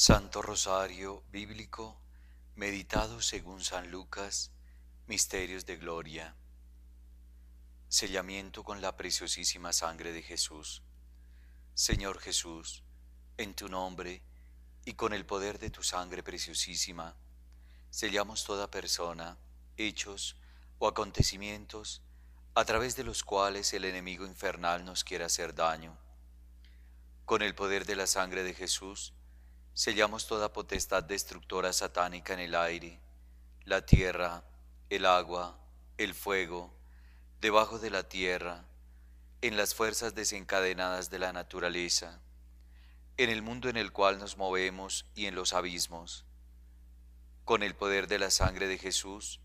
Santo Rosario Bíblico, meditado según San Lucas, Misterios de Gloria. Sellamiento con la preciosísima sangre de Jesús. Señor Jesús, en tu nombre y con el poder de tu sangre preciosísima, sellamos toda persona, hechos o acontecimientos a través de los cuales el enemigo infernal nos quiere hacer daño. Con el poder de la sangre de Jesús, Sellamos toda potestad destructora satánica en el aire, la tierra, el agua, el fuego, debajo de la tierra, en las fuerzas desencadenadas de la naturaleza, en el mundo en el cual nos movemos y en los abismos. Con el poder de la sangre de Jesús,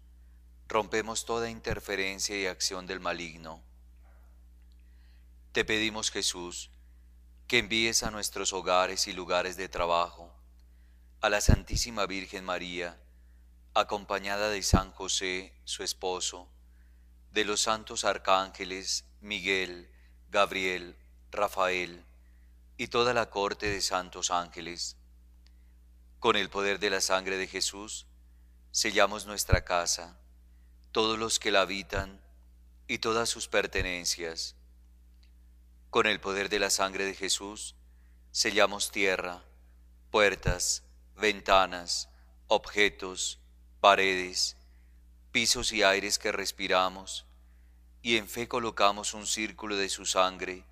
rompemos toda interferencia y acción del maligno. Te pedimos, Jesús, que envíes a nuestros hogares y lugares de trabajo a la Santísima Virgen María, acompañada de San José, su esposo, de los santos arcángeles Miguel, Gabriel, Rafael y toda la corte de santos ángeles. Con el poder de la sangre de Jesús, sellamos nuestra casa, todos los que la habitan y todas sus pertenencias con el poder de la sangre de Jesús, sellamos tierra, puertas, ventanas, objetos, paredes, pisos y aires que respiramos, y en fe colocamos un círculo de su sangre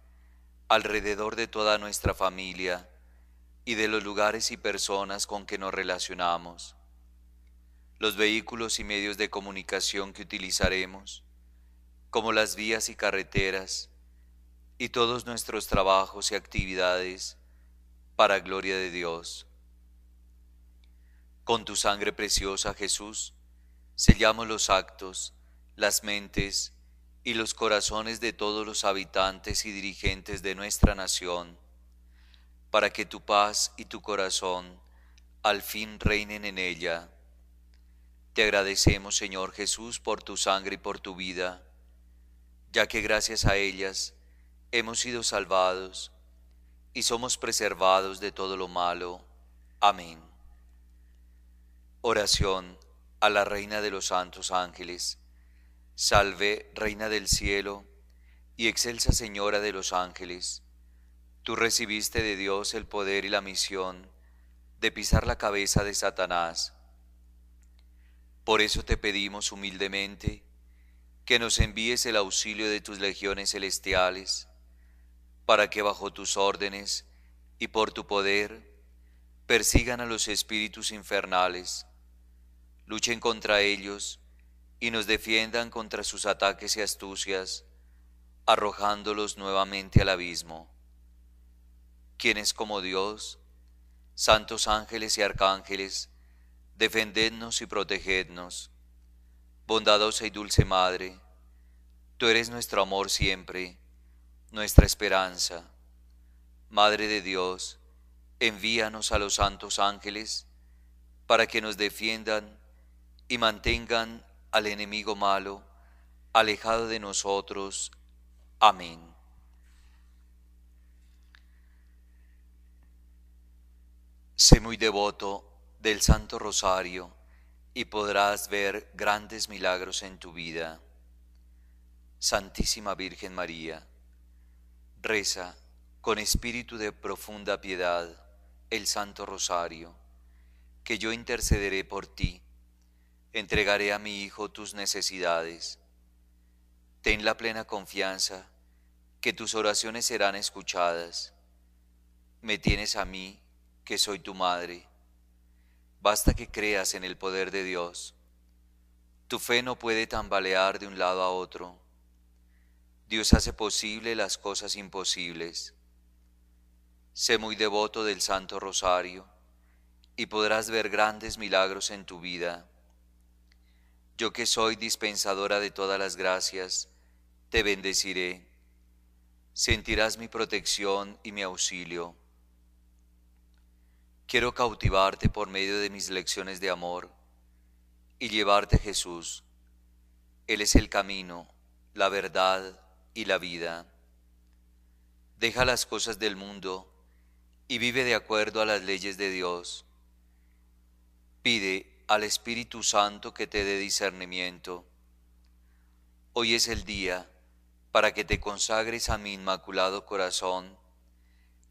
alrededor de toda nuestra familia y de los lugares y personas con que nos relacionamos, los vehículos y medios de comunicación que utilizaremos, como las vías y carreteras, y todos nuestros trabajos y actividades para gloria de Dios. Con tu sangre preciosa, Jesús, sellamos los actos, las mentes y los corazones de todos los habitantes y dirigentes de nuestra nación, para que tu paz y tu corazón al fin reinen en ella. Te agradecemos, Señor Jesús, por tu sangre y por tu vida, ya que gracias a ellas hemos sido salvados y somos preservados de todo lo malo. Amén. Oración a la Reina de los Santos Ángeles. Salve, Reina del Cielo y Excelsa Señora de los Ángeles. Tú recibiste de Dios el poder y la misión de pisar la cabeza de Satanás. Por eso te pedimos humildemente que nos envíes el auxilio de tus legiones celestiales para que bajo tus órdenes y por tu poder persigan a los espíritus infernales, luchen contra ellos y nos defiendan contra sus ataques y astucias, arrojándolos nuevamente al abismo. Quienes como Dios, santos ángeles y arcángeles, defendednos y protegednos. Bondadosa y dulce Madre, tú eres nuestro amor siempre nuestra esperanza. Madre de Dios, envíanos a los santos ángeles para que nos defiendan y mantengan al enemigo malo alejado de nosotros. Amén. Sé muy devoto del Santo Rosario y podrás ver grandes milagros en tu vida. Santísima Virgen María Reza con espíritu de profunda piedad el Santo Rosario, que yo intercederé por ti, entregaré a mi Hijo tus necesidades. Ten la plena confianza que tus oraciones serán escuchadas. Me tienes a mí, que soy tu madre. Basta que creas en el poder de Dios. Tu fe no puede tambalear de un lado a otro. Dios hace posible las cosas imposibles. Sé muy devoto del Santo Rosario y podrás ver grandes milagros en tu vida. Yo que soy dispensadora de todas las gracias, te bendeciré. Sentirás mi protección y mi auxilio. Quiero cautivarte por medio de mis lecciones de amor y llevarte a Jesús. Él es el camino, la verdad y la vida. Deja las cosas del mundo y vive de acuerdo a las leyes de Dios. Pide al Espíritu Santo que te dé discernimiento. Hoy es el día para que te consagres a mi inmaculado corazón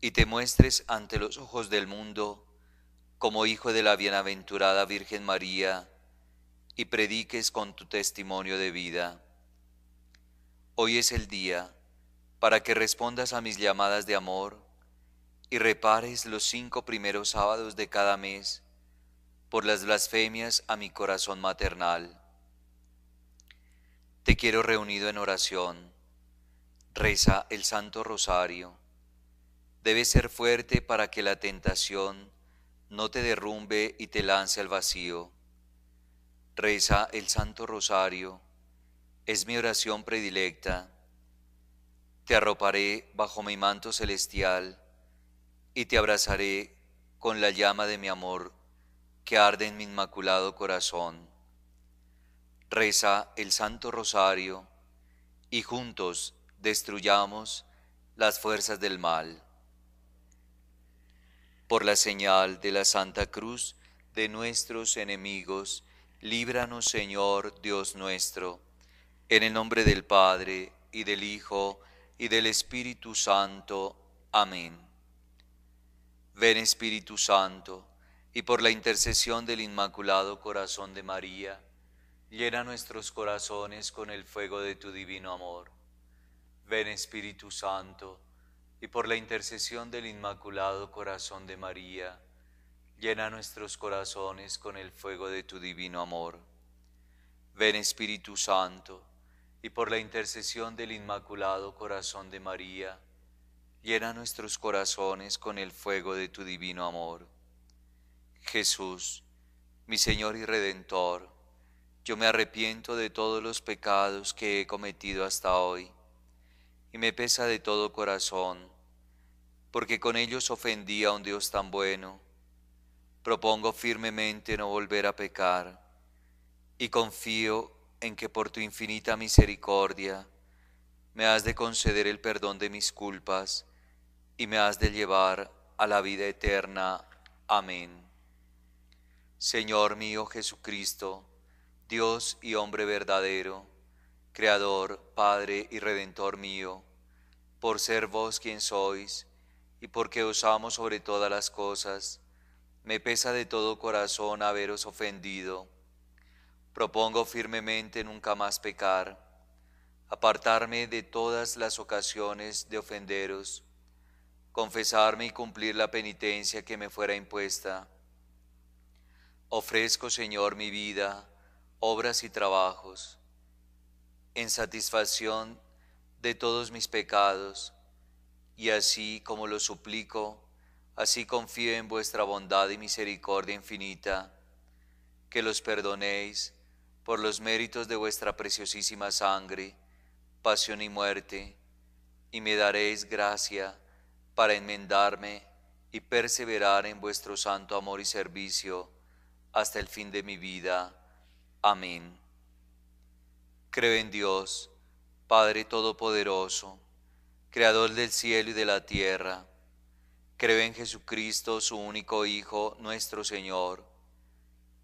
y te muestres ante los ojos del mundo como hijo de la bienaventurada Virgen María y prediques con tu testimonio de vida. Hoy es el día para que respondas a mis llamadas de amor y repares los cinco primeros sábados de cada mes por las blasfemias a mi corazón maternal. Te quiero reunido en oración. Reza el Santo Rosario. Debes ser fuerte para que la tentación no te derrumbe y te lance al vacío. Reza el Santo Rosario es mi oración predilecta. Te arroparé bajo mi manto celestial y te abrazaré con la llama de mi amor que arde en mi inmaculado corazón. Reza el Santo Rosario y juntos destruyamos las fuerzas del mal. Por la señal de la Santa Cruz de nuestros enemigos, líbranos Señor Dios nuestro en el nombre del Padre, y del Hijo, y del Espíritu Santo. Amén. Ven Espíritu Santo, y por la intercesión del Inmaculado Corazón de María, llena nuestros corazones con el fuego de tu divino amor. Ven Espíritu Santo, y por la intercesión del Inmaculado Corazón de María, llena nuestros corazones con el fuego de tu divino amor. Ven Espíritu Santo, y por la intercesión del Inmaculado Corazón de María, llena nuestros corazones con el fuego de tu divino amor. Jesús, mi Señor y Redentor, yo me arrepiento de todos los pecados que he cometido hasta hoy, y me pesa de todo corazón, porque con ellos ofendí a un Dios tan bueno. Propongo firmemente no volver a pecar, y confío en que por tu infinita misericordia me has de conceder el perdón de mis culpas y me has de llevar a la vida eterna. Amén. Señor mío Jesucristo, Dios y hombre verdadero, Creador, Padre y Redentor mío, por ser vos quien sois y porque os amo sobre todas las cosas, me pesa de todo corazón haberos ofendido Propongo firmemente nunca más pecar, apartarme de todas las ocasiones de ofenderos, confesarme y cumplir la penitencia que me fuera impuesta. Ofrezco, Señor, mi vida, obras y trabajos, en satisfacción de todos mis pecados, y así como lo suplico, así confío en vuestra bondad y misericordia infinita, que los perdonéis por los méritos de vuestra preciosísima sangre, pasión y muerte, y me daréis gracia para enmendarme y perseverar en vuestro santo amor y servicio hasta el fin de mi vida. Amén. Creo en Dios, Padre Todopoderoso, Creador del cielo y de la tierra. Creo en Jesucristo, su único Hijo, nuestro Señor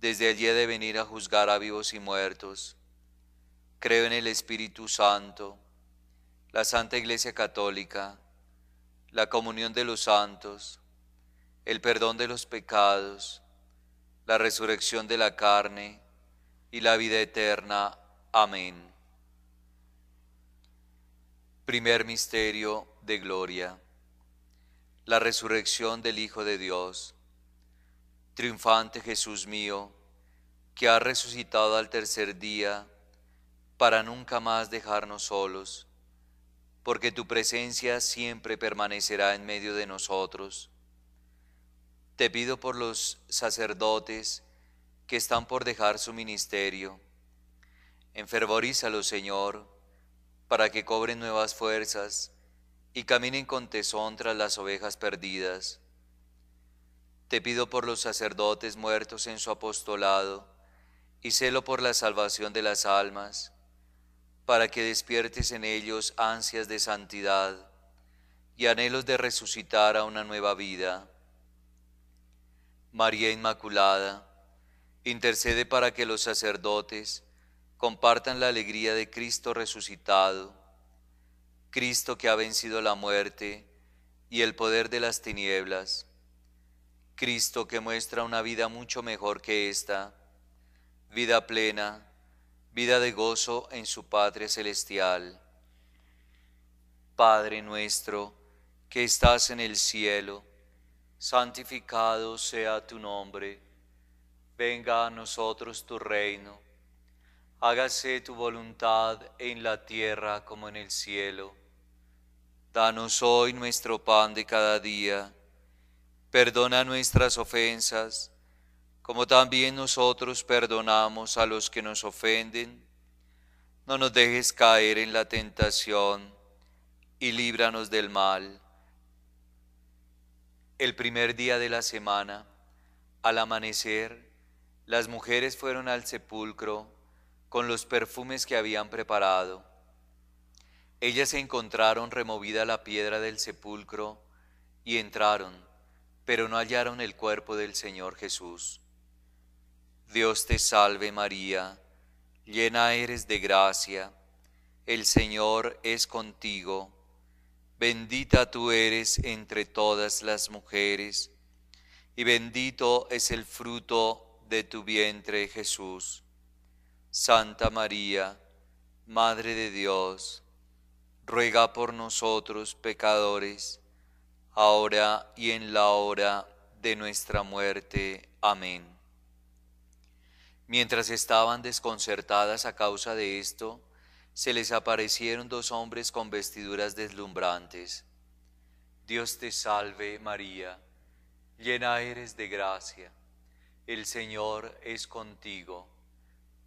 desde allí he de venir a juzgar a vivos y muertos. Creo en el Espíritu Santo, la Santa Iglesia Católica, la comunión de los santos, el perdón de los pecados, la resurrección de la carne y la vida eterna. Amén. Primer misterio de gloria. La resurrección del Hijo de Dios. Triunfante Jesús mío, que ha resucitado al tercer día para nunca más dejarnos solos, porque tu presencia siempre permanecerá en medio de nosotros. Te pido por los sacerdotes que están por dejar su ministerio. Enfervorízalos, Señor, para que cobren nuevas fuerzas y caminen con tesón tras las ovejas perdidas te pido por los sacerdotes muertos en su apostolado, y celo por la salvación de las almas, para que despiertes en ellos ansias de santidad y anhelos de resucitar a una nueva vida. María Inmaculada, intercede para que los sacerdotes compartan la alegría de Cristo resucitado, Cristo que ha vencido la muerte y el poder de las tinieblas Cristo que muestra una vida mucho mejor que esta, vida plena, vida de gozo en su Padre Celestial. Padre nuestro, que estás en el cielo, santificado sea tu nombre, venga a nosotros tu reino, hágase tu voluntad en la tierra como en el cielo. Danos hoy nuestro pan de cada día perdona nuestras ofensas, como también nosotros perdonamos a los que nos ofenden. No nos dejes caer en la tentación y líbranos del mal. El primer día de la semana, al amanecer, las mujeres fueron al sepulcro con los perfumes que habían preparado. Ellas encontraron removida la piedra del sepulcro y entraron pero no hallaron el cuerpo del Señor Jesús. Dios te salve María, llena eres de gracia, el Señor es contigo, bendita tú eres entre todas las mujeres, y bendito es el fruto de tu vientre Jesús. Santa María, Madre de Dios, ruega por nosotros pecadores, ahora y en la hora de nuestra muerte. Amén. Mientras estaban desconcertadas a causa de esto, se les aparecieron dos hombres con vestiduras deslumbrantes. Dios te salve María, llena eres de gracia, el Señor es contigo,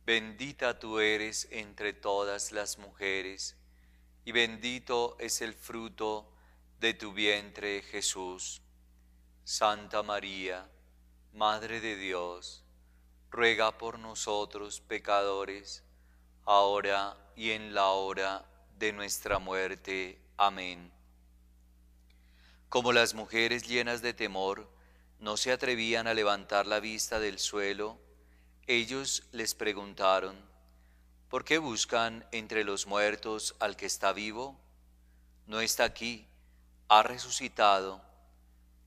bendita tú eres entre todas las mujeres, y bendito es el fruto de de tu vientre, Jesús. Santa María, Madre de Dios, ruega por nosotros pecadores, ahora y en la hora de nuestra muerte. Amén. Como las mujeres llenas de temor no se atrevían a levantar la vista del suelo, ellos les preguntaron, ¿por qué buscan entre los muertos al que está vivo? No está aquí ha resucitado,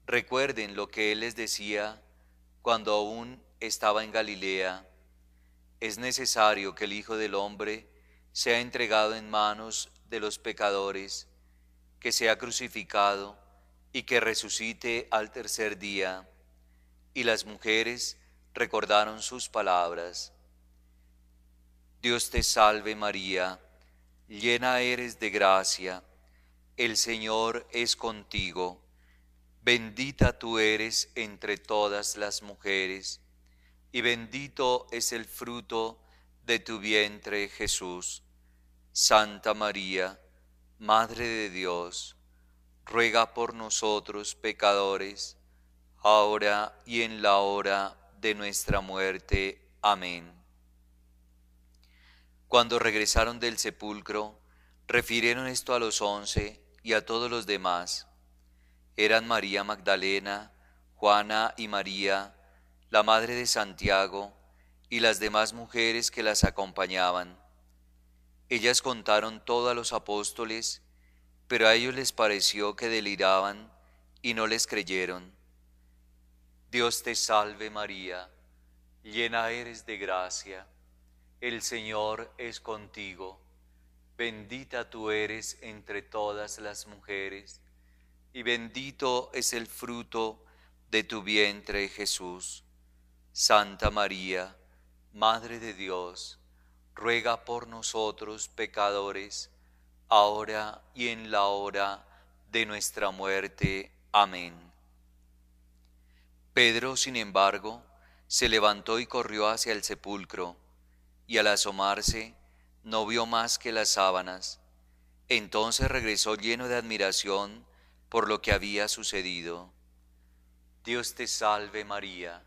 recuerden lo que Él les decía cuando aún estaba en Galilea. Es necesario que el Hijo del Hombre sea entregado en manos de los pecadores, que sea crucificado y que resucite al tercer día. Y las mujeres recordaron sus palabras. Dios te salve María, llena eres de gracia el Señor es contigo. Bendita tú eres entre todas las mujeres, y bendito es el fruto de tu vientre, Jesús. Santa María, Madre de Dios, ruega por nosotros pecadores, ahora y en la hora de nuestra muerte. Amén. Cuando regresaron del sepulcro, refirieron esto a los once, y a todos los demás. Eran María Magdalena, Juana y María, la madre de Santiago, y las demás mujeres que las acompañaban. Ellas contaron todo a los apóstoles, pero a ellos les pareció que deliraban y no les creyeron. Dios te salve María, llena eres de gracia, el Señor es contigo bendita tú eres entre todas las mujeres, y bendito es el fruto de tu vientre Jesús. Santa María, Madre de Dios, ruega por nosotros pecadores, ahora y en la hora de nuestra muerte. Amén. Pedro, sin embargo, se levantó y corrió hacia el sepulcro, y al asomarse, no vio más que las sábanas. Entonces regresó lleno de admiración por lo que había sucedido. Dios te salve María,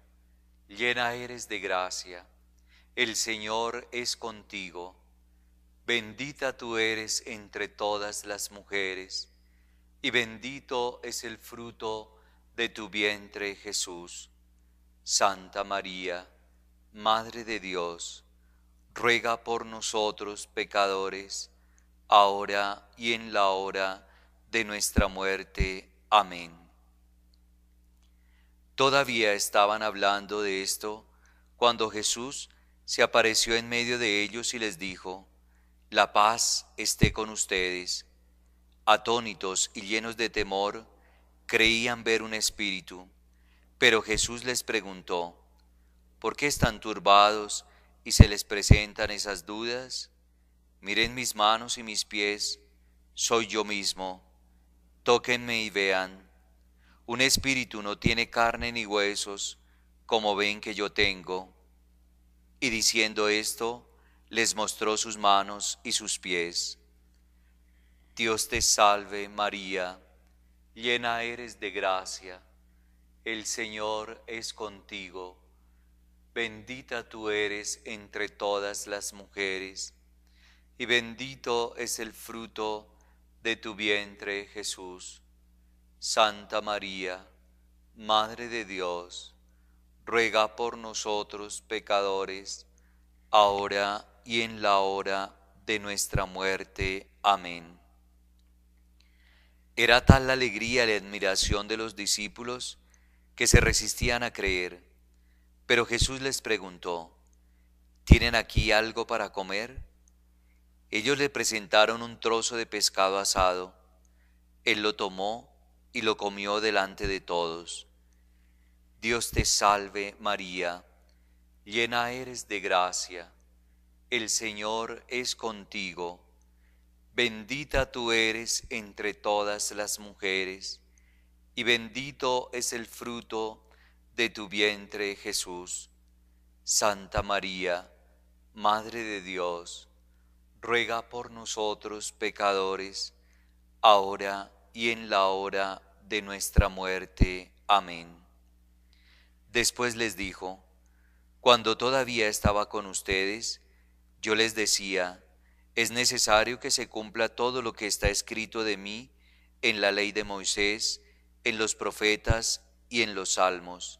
llena eres de gracia, el Señor es contigo, bendita tú eres entre todas las mujeres, y bendito es el fruto de tu vientre Jesús. Santa María, Madre de Dios, ruega por nosotros pecadores, ahora y en la hora de nuestra muerte. Amén. Todavía estaban hablando de esto cuando Jesús se apareció en medio de ellos y les dijo, La paz esté con ustedes. Atónitos y llenos de temor, creían ver un espíritu, pero Jesús les preguntó, ¿por qué están turbados? y se les presentan esas dudas, miren mis manos y mis pies, soy yo mismo, tóquenme y vean. Un espíritu no tiene carne ni huesos, como ven que yo tengo. Y diciendo esto, les mostró sus manos y sus pies. Dios te salve María, llena eres de gracia, el Señor es contigo Bendita tú eres entre todas las mujeres, y bendito es el fruto de tu vientre, Jesús. Santa María, Madre de Dios, ruega por nosotros pecadores, ahora y en la hora de nuestra muerte. Amén. Era tal la alegría y la admiración de los discípulos que se resistían a creer pero Jesús les preguntó, ¿tienen aquí algo para comer? Ellos le presentaron un trozo de pescado asado. Él lo tomó y lo comió delante de todos. Dios te salve María, llena eres de gracia, el Señor es contigo, bendita tú eres entre todas las mujeres, y bendito es el fruto de tu vientre, Jesús. Santa María, Madre de Dios, ruega por nosotros pecadores, ahora y en la hora de nuestra muerte. Amén. Después les dijo, Cuando todavía estaba con ustedes, yo les decía, es necesario que se cumpla todo lo que está escrito de mí en la ley de Moisés, en los profetas y en los salmos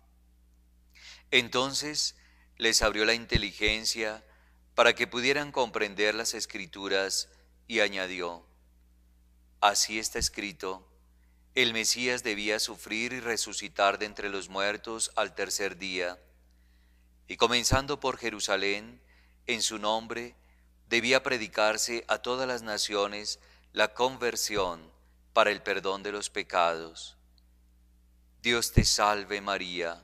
Entonces les abrió la inteligencia para que pudieran comprender las escrituras y añadió, así está escrito, el Mesías debía sufrir y resucitar de entre los muertos al tercer día, y comenzando por Jerusalén, en su nombre, debía predicarse a todas las naciones la conversión para el perdón de los pecados. Dios te salve María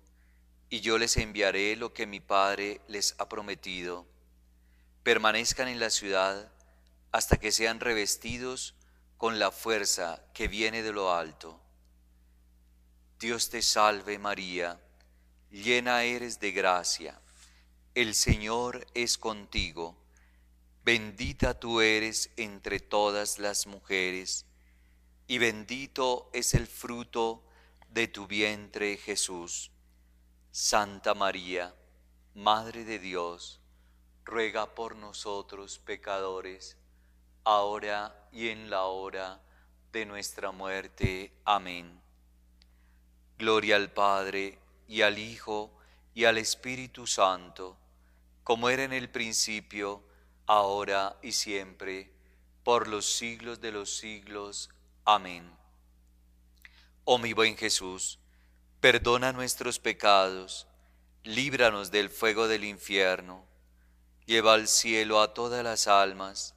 y yo les enviaré lo que mi Padre les ha prometido. Permanezcan en la ciudad hasta que sean revestidos con la fuerza que viene de lo alto. Dios te salve María, llena eres de gracia, el Señor es contigo, bendita tú eres entre todas las mujeres, y bendito es el fruto de tu vientre Jesús. Santa María, Madre de Dios, ruega por nosotros pecadores, ahora y en la hora de nuestra muerte. Amén. Gloria al Padre, y al Hijo, y al Espíritu Santo, como era en el principio, ahora y siempre, por los siglos de los siglos. Amén. Oh mi buen Jesús, perdona nuestros pecados, líbranos del fuego del infierno, lleva al cielo a todas las almas,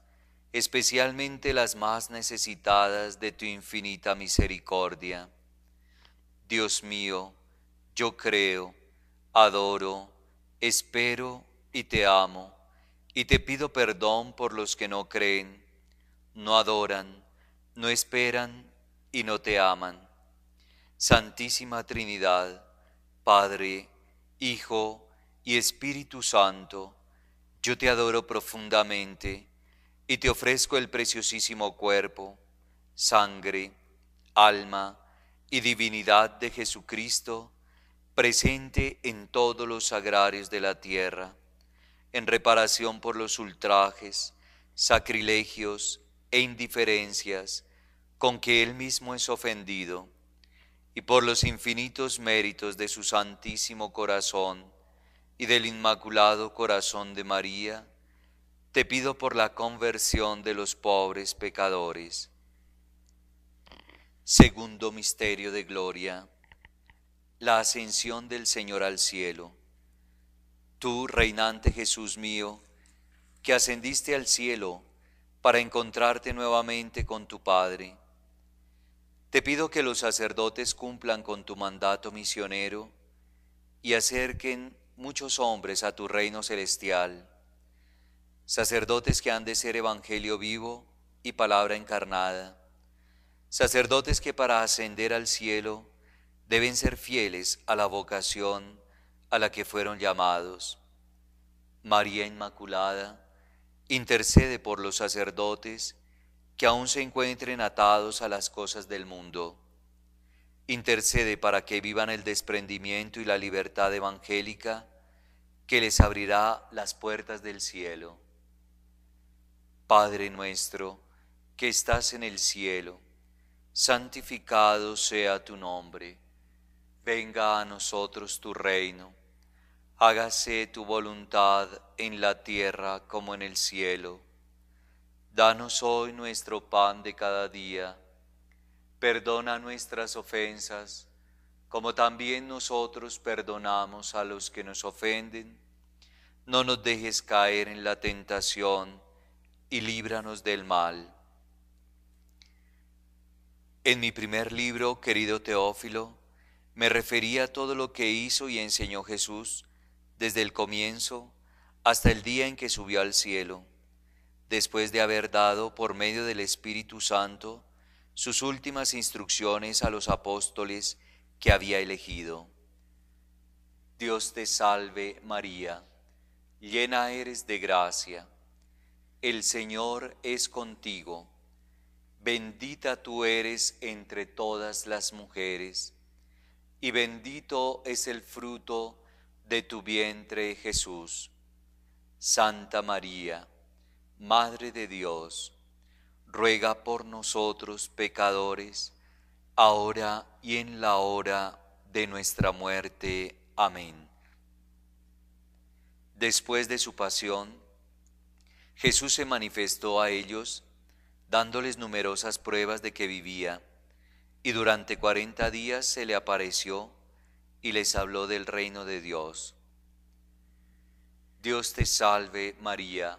especialmente las más necesitadas de tu infinita misericordia. Dios mío, yo creo, adoro, espero y te amo, y te pido perdón por los que no creen, no adoran, no esperan y no te aman. Santísima Trinidad, Padre, Hijo y Espíritu Santo, yo te adoro profundamente y te ofrezco el preciosísimo cuerpo, sangre, alma y divinidad de Jesucristo, presente en todos los sagrarios de la tierra, en reparación por los ultrajes, sacrilegios e indiferencias con que él mismo es ofendido y por los infinitos méritos de su Santísimo Corazón y del Inmaculado Corazón de María, te pido por la conversión de los pobres pecadores. Segundo misterio de gloria, la ascensión del Señor al cielo. Tú, reinante Jesús mío, que ascendiste al cielo para encontrarte nuevamente con tu Padre, te pido que los sacerdotes cumplan con tu mandato misionero y acerquen muchos hombres a tu reino celestial, sacerdotes que han de ser evangelio vivo y palabra encarnada, sacerdotes que para ascender al cielo deben ser fieles a la vocación a la que fueron llamados. María Inmaculada, intercede por los sacerdotes, que aún se encuentren atados a las cosas del mundo. Intercede para que vivan el desprendimiento y la libertad evangélica que les abrirá las puertas del cielo. Padre nuestro, que estás en el cielo, santificado sea tu nombre. Venga a nosotros tu reino. Hágase tu voluntad en la tierra como en el cielo. Danos hoy nuestro pan de cada día. Perdona nuestras ofensas, como también nosotros perdonamos a los que nos ofenden. No nos dejes caer en la tentación y líbranos del mal. En mi primer libro, querido Teófilo, me refería a todo lo que hizo y enseñó Jesús desde el comienzo hasta el día en que subió al cielo después de haber dado por medio del Espíritu Santo sus últimas instrucciones a los apóstoles que había elegido. Dios te salve María, llena eres de gracia, el Señor es contigo, bendita tú eres entre todas las mujeres, y bendito es el fruto de tu vientre Jesús. Santa María, Madre de Dios, ruega por nosotros pecadores, ahora y en la hora de nuestra muerte. Amén. Después de su pasión, Jesús se manifestó a ellos, dándoles numerosas pruebas de que vivía, y durante cuarenta días se le apareció y les habló del reino de Dios. Dios te salve María,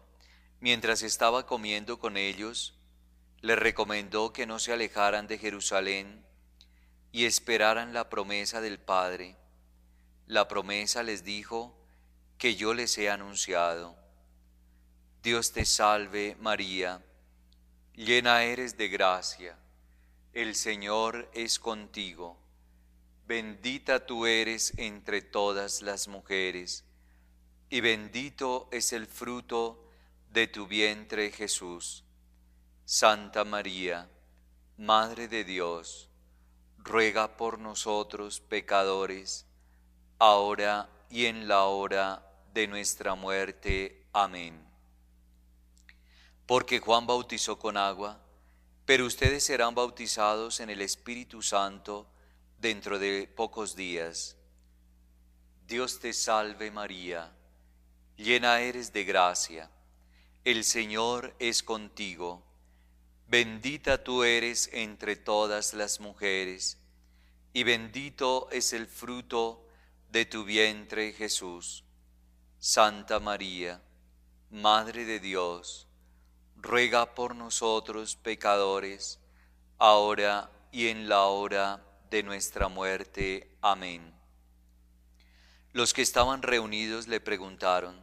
mientras estaba comiendo con ellos, le recomendó que no se alejaran de Jerusalén y esperaran la promesa del Padre. La promesa les dijo que yo les he anunciado. Dios te salve María, llena eres de gracia, el Señor es contigo, bendita tú eres entre todas las mujeres, y bendito es el fruto de de tu vientre Jesús. Santa María, Madre de Dios, ruega por nosotros pecadores, ahora y en la hora de nuestra muerte. Amén. Porque Juan bautizó con agua, pero ustedes serán bautizados en el Espíritu Santo dentro de pocos días. Dios te salve María, llena eres de gracia el Señor es contigo. Bendita tú eres entre todas las mujeres, y bendito es el fruto de tu vientre, Jesús. Santa María, Madre de Dios, ruega por nosotros pecadores, ahora y en la hora de nuestra muerte. Amén. Los que estaban reunidos le preguntaron,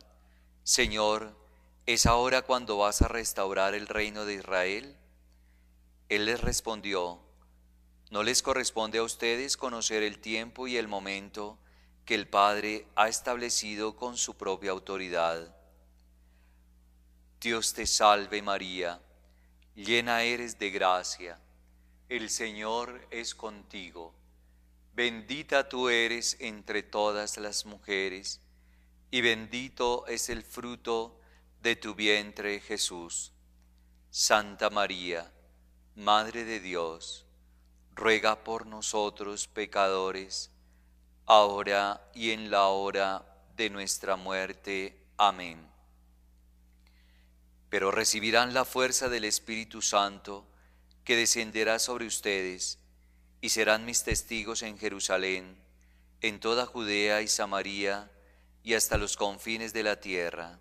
Señor, ¿Es ahora cuando vas a restaurar el reino de Israel? Él les respondió, no les corresponde a ustedes conocer el tiempo y el momento que el Padre ha establecido con su propia autoridad. Dios te salve María, llena eres de gracia, el Señor es contigo, bendita tú eres entre todas las mujeres, y bendito es el fruto de de tu vientre Jesús. Santa María, Madre de Dios, ruega por nosotros pecadores, ahora y en la hora de nuestra muerte. Amén. Pero recibirán la fuerza del Espíritu Santo, que descenderá sobre ustedes, y serán mis testigos en Jerusalén, en toda Judea y Samaria, y hasta los confines de la tierra.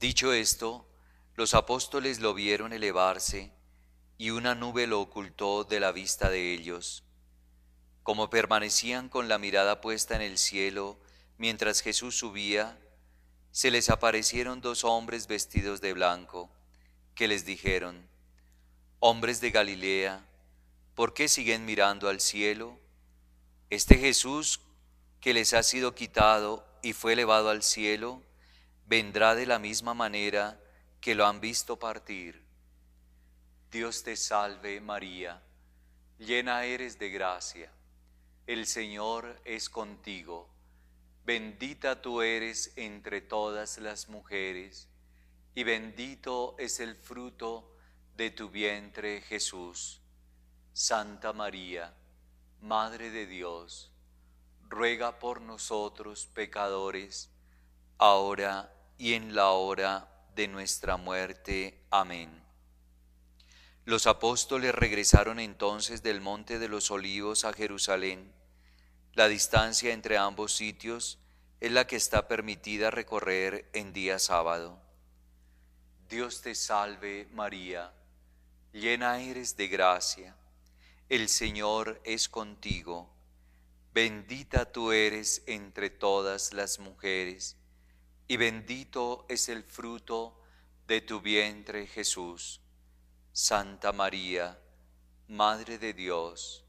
Dicho esto, los apóstoles lo vieron elevarse y una nube lo ocultó de la vista de ellos. Como permanecían con la mirada puesta en el cielo mientras Jesús subía, se les aparecieron dos hombres vestidos de blanco, que les dijeron, Hombres de Galilea, ¿por qué siguen mirando al cielo? Este Jesús que les ha sido quitado y fue elevado al cielo, vendrá de la misma manera que lo han visto partir. Dios te salve María, llena eres de gracia, el Señor es contigo, bendita tú eres entre todas las mujeres, y bendito es el fruto de tu vientre Jesús. Santa María, Madre de Dios, ruega por nosotros pecadores, ahora y en la hora de nuestra muerte. Amén. Los apóstoles regresaron entonces del monte de los olivos a Jerusalén. La distancia entre ambos sitios es la que está permitida recorrer en día sábado. Dios te salve María, llena eres de gracia, el Señor es contigo, bendita tú eres entre todas las mujeres y bendito es el fruto de tu vientre Jesús. Santa María, Madre de Dios,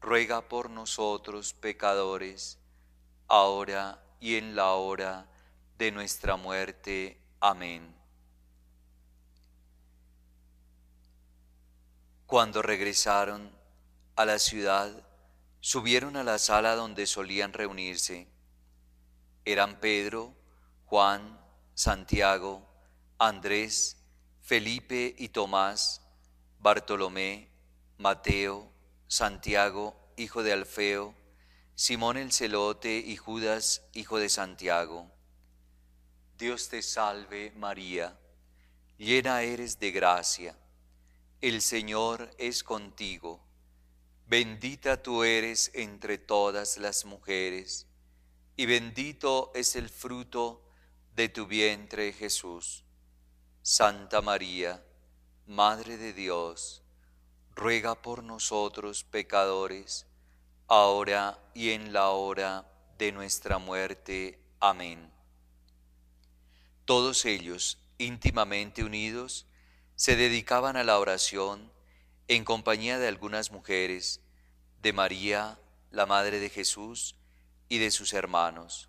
ruega por nosotros pecadores, ahora y en la hora de nuestra muerte. Amén. Cuando regresaron a la ciudad, subieron a la sala donde solían reunirse. Eran Pedro, Juan, Santiago, Andrés, Felipe y Tomás, Bartolomé, Mateo, Santiago, hijo de Alfeo, Simón el celote y Judas, hijo de Santiago. Dios te salve María, llena eres de gracia, el Señor es contigo, bendita tú eres entre todas las mujeres, y bendito es el fruto de de tu vientre, Jesús. Santa María, Madre de Dios, ruega por nosotros pecadores, ahora y en la hora de nuestra muerte. Amén. Todos ellos, íntimamente unidos, se dedicaban a la oración en compañía de algunas mujeres, de María, la Madre de Jesús, y de sus hermanos.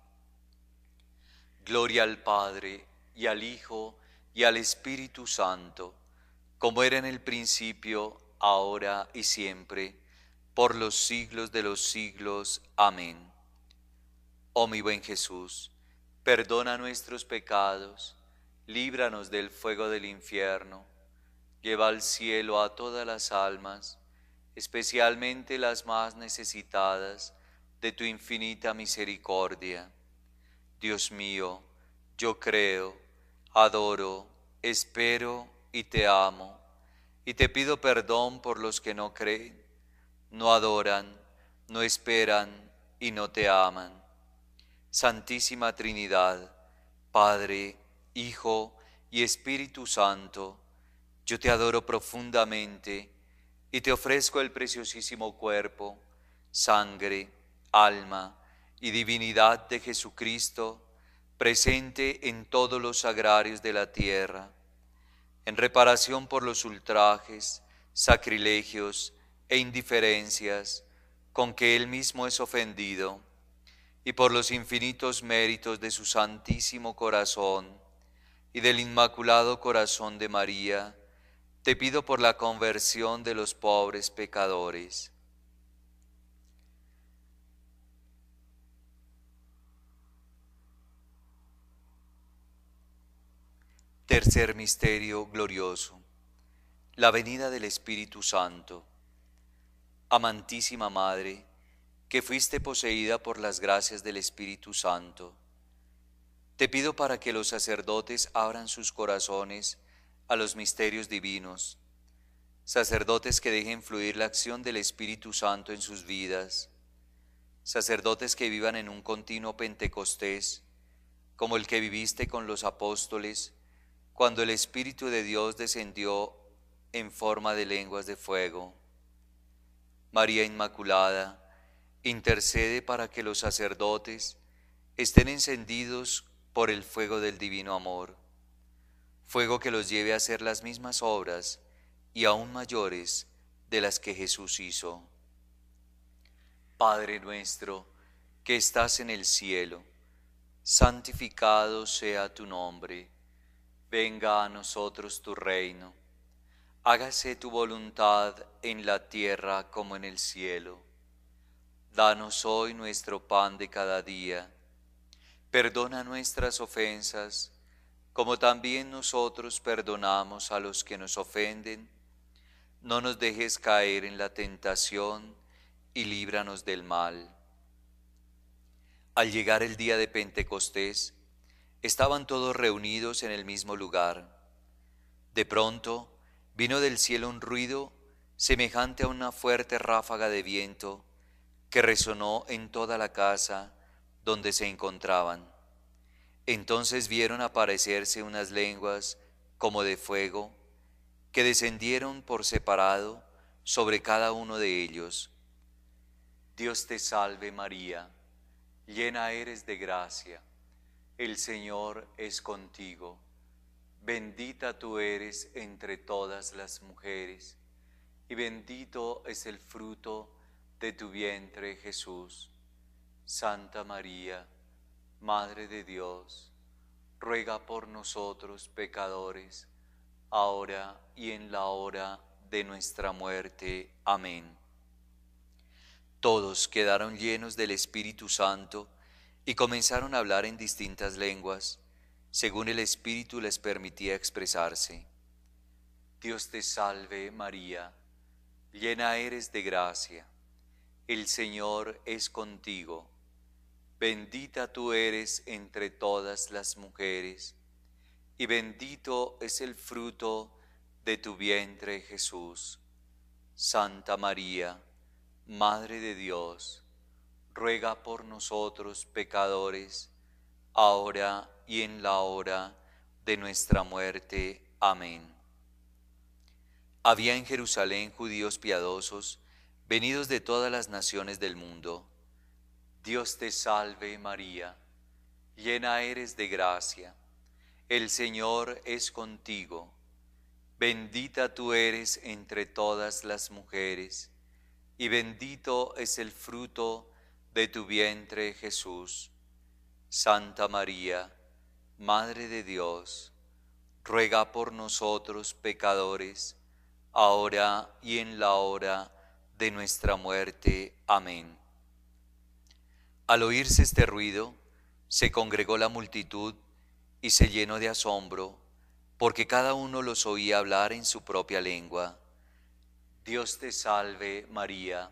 Gloria al Padre y al Hijo y al Espíritu Santo, como era en el principio, ahora y siempre, por los siglos de los siglos. Amén. Oh mi buen Jesús, perdona nuestros pecados, líbranos del fuego del infierno, lleva al cielo a todas las almas, especialmente las más necesitadas de tu infinita misericordia Dios mío, yo creo, adoro, espero y te amo, y te pido perdón por los que no creen, no adoran, no esperan y no te aman. Santísima Trinidad, Padre, Hijo y Espíritu Santo, yo te adoro profundamente y te ofrezco el preciosísimo cuerpo, sangre, alma y divinidad de Jesucristo, presente en todos los agrarios de la tierra, en reparación por los ultrajes, sacrilegios e indiferencias con que él mismo es ofendido, y por los infinitos méritos de su santísimo corazón y del inmaculado corazón de María, te pido por la conversión de los pobres pecadores Tercer Misterio Glorioso. La venida del Espíritu Santo. Amantísima Madre, que fuiste poseída por las gracias del Espíritu Santo, te pido para que los sacerdotes abran sus corazones a los misterios divinos, sacerdotes que dejen fluir la acción del Espíritu Santo en sus vidas, sacerdotes que vivan en un continuo Pentecostés, como el que viviste con los apóstoles, cuando el Espíritu de Dios descendió en forma de lenguas de fuego. María Inmaculada, intercede para que los sacerdotes estén encendidos por el fuego del divino amor, fuego que los lleve a hacer las mismas obras y aún mayores de las que Jesús hizo. Padre nuestro, que estás en el cielo, santificado sea tu nombre venga a nosotros tu reino, hágase tu voluntad en la tierra como en el cielo. Danos hoy nuestro pan de cada día, perdona nuestras ofensas, como también nosotros perdonamos a los que nos ofenden. No nos dejes caer en la tentación y líbranos del mal. Al llegar el día de Pentecostés, estaban todos reunidos en el mismo lugar. De pronto vino del cielo un ruido semejante a una fuerte ráfaga de viento que resonó en toda la casa donde se encontraban. Entonces vieron aparecerse unas lenguas como de fuego que descendieron por separado sobre cada uno de ellos. Dios te salve María, llena eres de gracia el Señor es contigo. Bendita tú eres entre todas las mujeres, y bendito es el fruto de tu vientre, Jesús. Santa María, Madre de Dios, ruega por nosotros pecadores, ahora y en la hora de nuestra muerte. Amén. Todos quedaron llenos del Espíritu Santo, y comenzaron a hablar en distintas lenguas, según el Espíritu les permitía expresarse. Dios te salve María, llena eres de gracia, el Señor es contigo, bendita tú eres entre todas las mujeres, y bendito es el fruto de tu vientre Jesús. Santa María, Madre de Dios, ruega por nosotros pecadores, ahora y en la hora de nuestra muerte. Amén. Había en Jerusalén judíos piadosos, venidos de todas las naciones del mundo. Dios te salve María, llena eres de gracia, el Señor es contigo, bendita tú eres entre todas las mujeres, y bendito es el fruto de de tu vientre Jesús. Santa María, Madre de Dios, ruega por nosotros pecadores, ahora y en la hora de nuestra muerte. Amén. Al oírse este ruido, se congregó la multitud y se llenó de asombro, porque cada uno los oía hablar en su propia lengua. Dios te salve María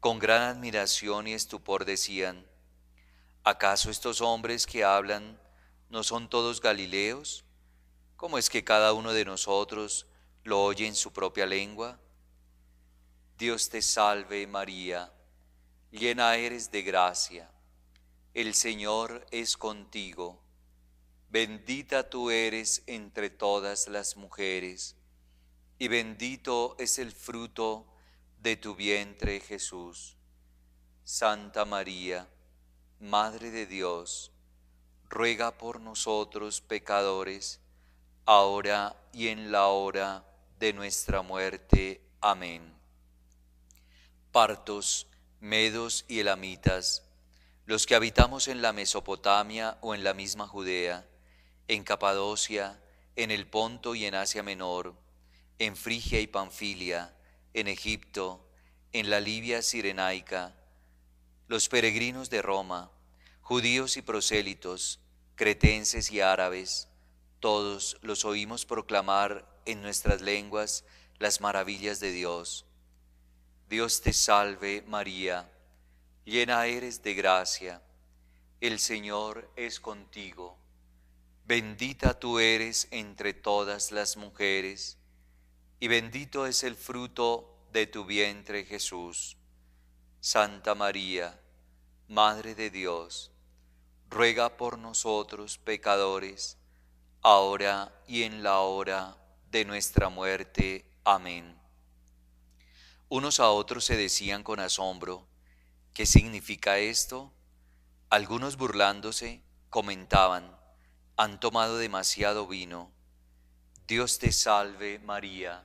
Con gran admiración y estupor decían, ¿acaso estos hombres que hablan no son todos galileos? ¿Cómo es que cada uno de nosotros lo oye en su propia lengua? Dios te salve María, llena eres de gracia, el Señor es contigo, bendita tú eres entre todas las mujeres, y bendito es el fruto de tu vientre, Jesús. Santa María, Madre de Dios, ruega por nosotros pecadores, ahora y en la hora de nuestra muerte. Amén. Partos, medos y elamitas, los que habitamos en la Mesopotamia o en la misma Judea, en Capadocia, en el Ponto y en Asia Menor, en Frigia y Panfilia, en Egipto, en la Libia sirenaica, los peregrinos de Roma, judíos y prosélitos, cretenses y árabes, todos los oímos proclamar en nuestras lenguas las maravillas de Dios. Dios te salve María, llena eres de gracia, el Señor es contigo, bendita tú eres entre todas las mujeres, y bendito es el fruto de tu vientre, Jesús. Santa María, Madre de Dios, ruega por nosotros pecadores, ahora y en la hora de nuestra muerte. Amén. Unos a otros se decían con asombro, ¿qué significa esto? Algunos burlándose comentaban, han tomado demasiado vino. Dios te salve María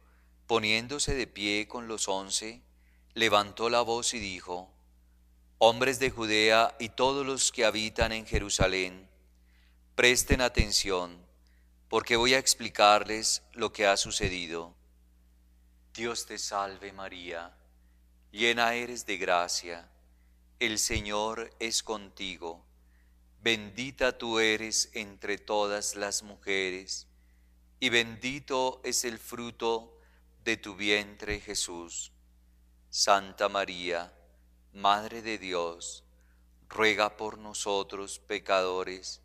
Poniéndose de pie con los once, levantó la voz y dijo, Hombres de Judea y todos los que habitan en Jerusalén, presten atención, porque voy a explicarles lo que ha sucedido. Dios te salve María, llena eres de gracia, el Señor es contigo, bendita tú eres entre todas las mujeres, y bendito es el fruto de de tu vientre, Jesús. Santa María, Madre de Dios, ruega por nosotros pecadores,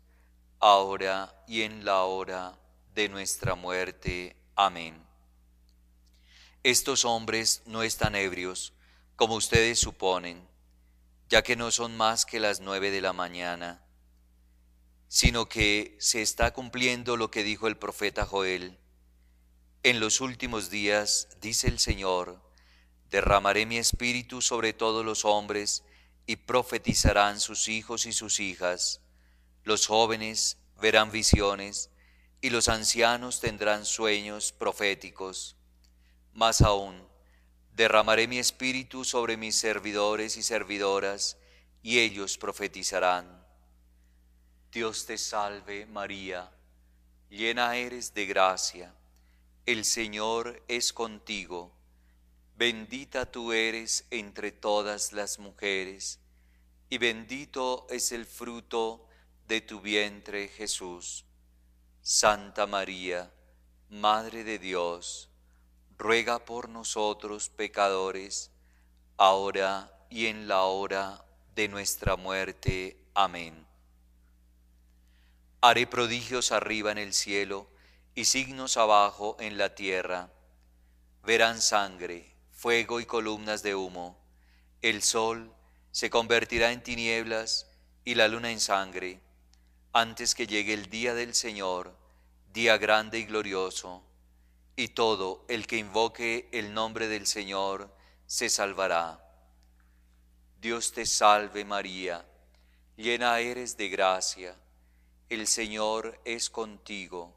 ahora y en la hora de nuestra muerte. Amén. Estos hombres no están ebrios, como ustedes suponen, ya que no son más que las nueve de la mañana, sino que se está cumpliendo lo que dijo el profeta Joel en los últimos días, dice el Señor, derramaré mi espíritu sobre todos los hombres, y profetizarán sus hijos y sus hijas. Los jóvenes verán visiones, y los ancianos tendrán sueños proféticos. Más aún, derramaré mi espíritu sobre mis servidores y servidoras, y ellos profetizarán. Dios te salve María, llena eres de gracia el Señor es contigo, bendita tú eres entre todas las mujeres, y bendito es el fruto de tu vientre Jesús. Santa María, Madre de Dios, ruega por nosotros pecadores, ahora y en la hora de nuestra muerte. Amén. Haré prodigios arriba en el cielo, y signos abajo en la tierra. Verán sangre, fuego y columnas de humo. El sol se convertirá en tinieblas y la luna en sangre, antes que llegue el día del Señor, día grande y glorioso. Y todo el que invoque el nombre del Señor se salvará. Dios te salve María, llena eres de gracia, el Señor es contigo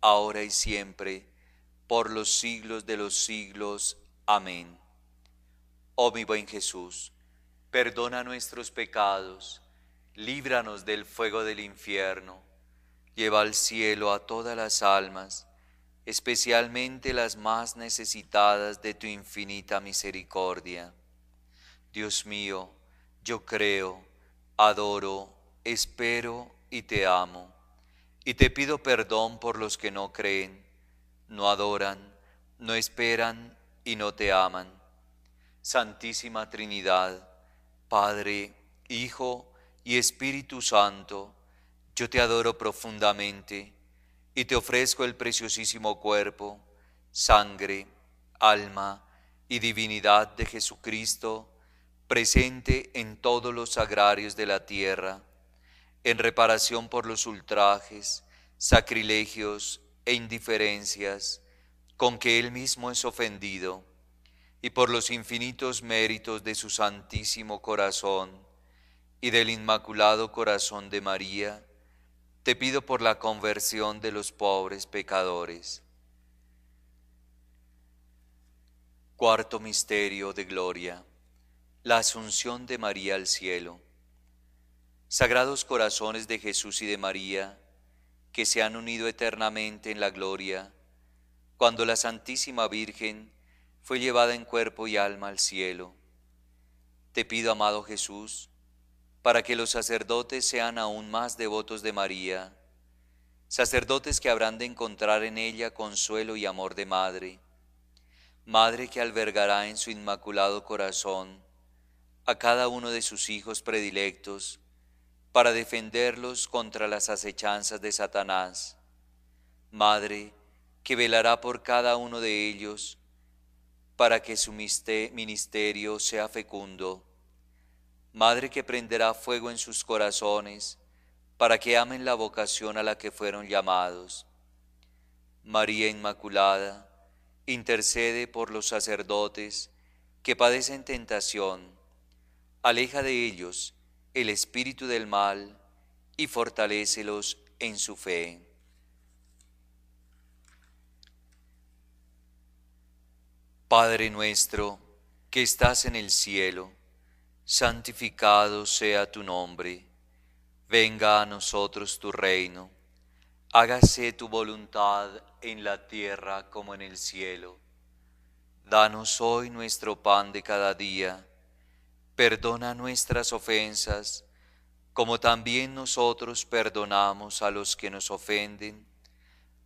ahora y siempre, por los siglos de los siglos. Amén. Oh mi buen Jesús, perdona nuestros pecados, líbranos del fuego del infierno, lleva al cielo a todas las almas, especialmente las más necesitadas de tu infinita misericordia. Dios mío, yo creo, adoro, espero y te amo y te pido perdón por los que no creen, no adoran, no esperan y no te aman. Santísima Trinidad, Padre, Hijo y Espíritu Santo, yo te adoro profundamente y te ofrezco el preciosísimo cuerpo, sangre, alma y divinidad de Jesucristo, presente en todos los sagrarios de la tierra en reparación por los ultrajes, sacrilegios e indiferencias con que él mismo es ofendido, y por los infinitos méritos de su santísimo corazón y del inmaculado corazón de María, te pido por la conversión de los pobres pecadores. Cuarto Misterio de Gloria, la Asunción de María al Cielo. Sagrados corazones de Jesús y de María, que se han unido eternamente en la gloria, cuando la Santísima Virgen fue llevada en cuerpo y alma al cielo. Te pido, amado Jesús, para que los sacerdotes sean aún más devotos de María, sacerdotes que habrán de encontrar en ella consuelo y amor de madre, madre que albergará en su inmaculado corazón a cada uno de sus hijos predilectos, para defenderlos contra las acechanzas de Satanás. Madre, que velará por cada uno de ellos para que su ministerio sea fecundo. Madre que prenderá fuego en sus corazones para que amen la vocación a la que fueron llamados. María Inmaculada, intercede por los sacerdotes que padecen tentación, aleja de ellos el espíritu del mal y fortalecelos en su fe. Padre nuestro, que estás en el cielo, santificado sea tu nombre, venga a nosotros tu reino, hágase tu voluntad en la tierra como en el cielo. Danos hoy nuestro pan de cada día perdona nuestras ofensas, como también nosotros perdonamos a los que nos ofenden.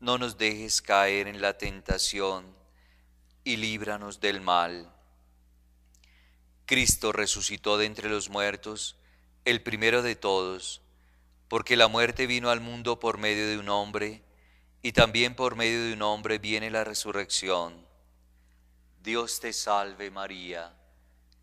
No nos dejes caer en la tentación, y líbranos del mal. Cristo resucitó de entre los muertos, el primero de todos, porque la muerte vino al mundo por medio de un hombre, y también por medio de un hombre viene la resurrección. Dios te salve María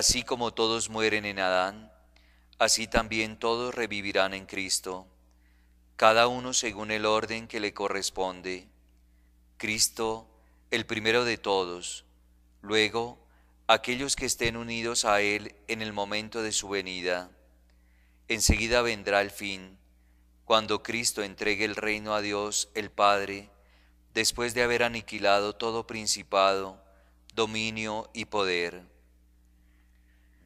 Así como todos mueren en Adán, así también todos revivirán en Cristo, cada uno según el orden que le corresponde. Cristo, el primero de todos, luego aquellos que estén unidos a Él en el momento de su venida. Enseguida vendrá el fin, cuando Cristo entregue el reino a Dios el Padre, después de haber aniquilado todo principado, dominio y poder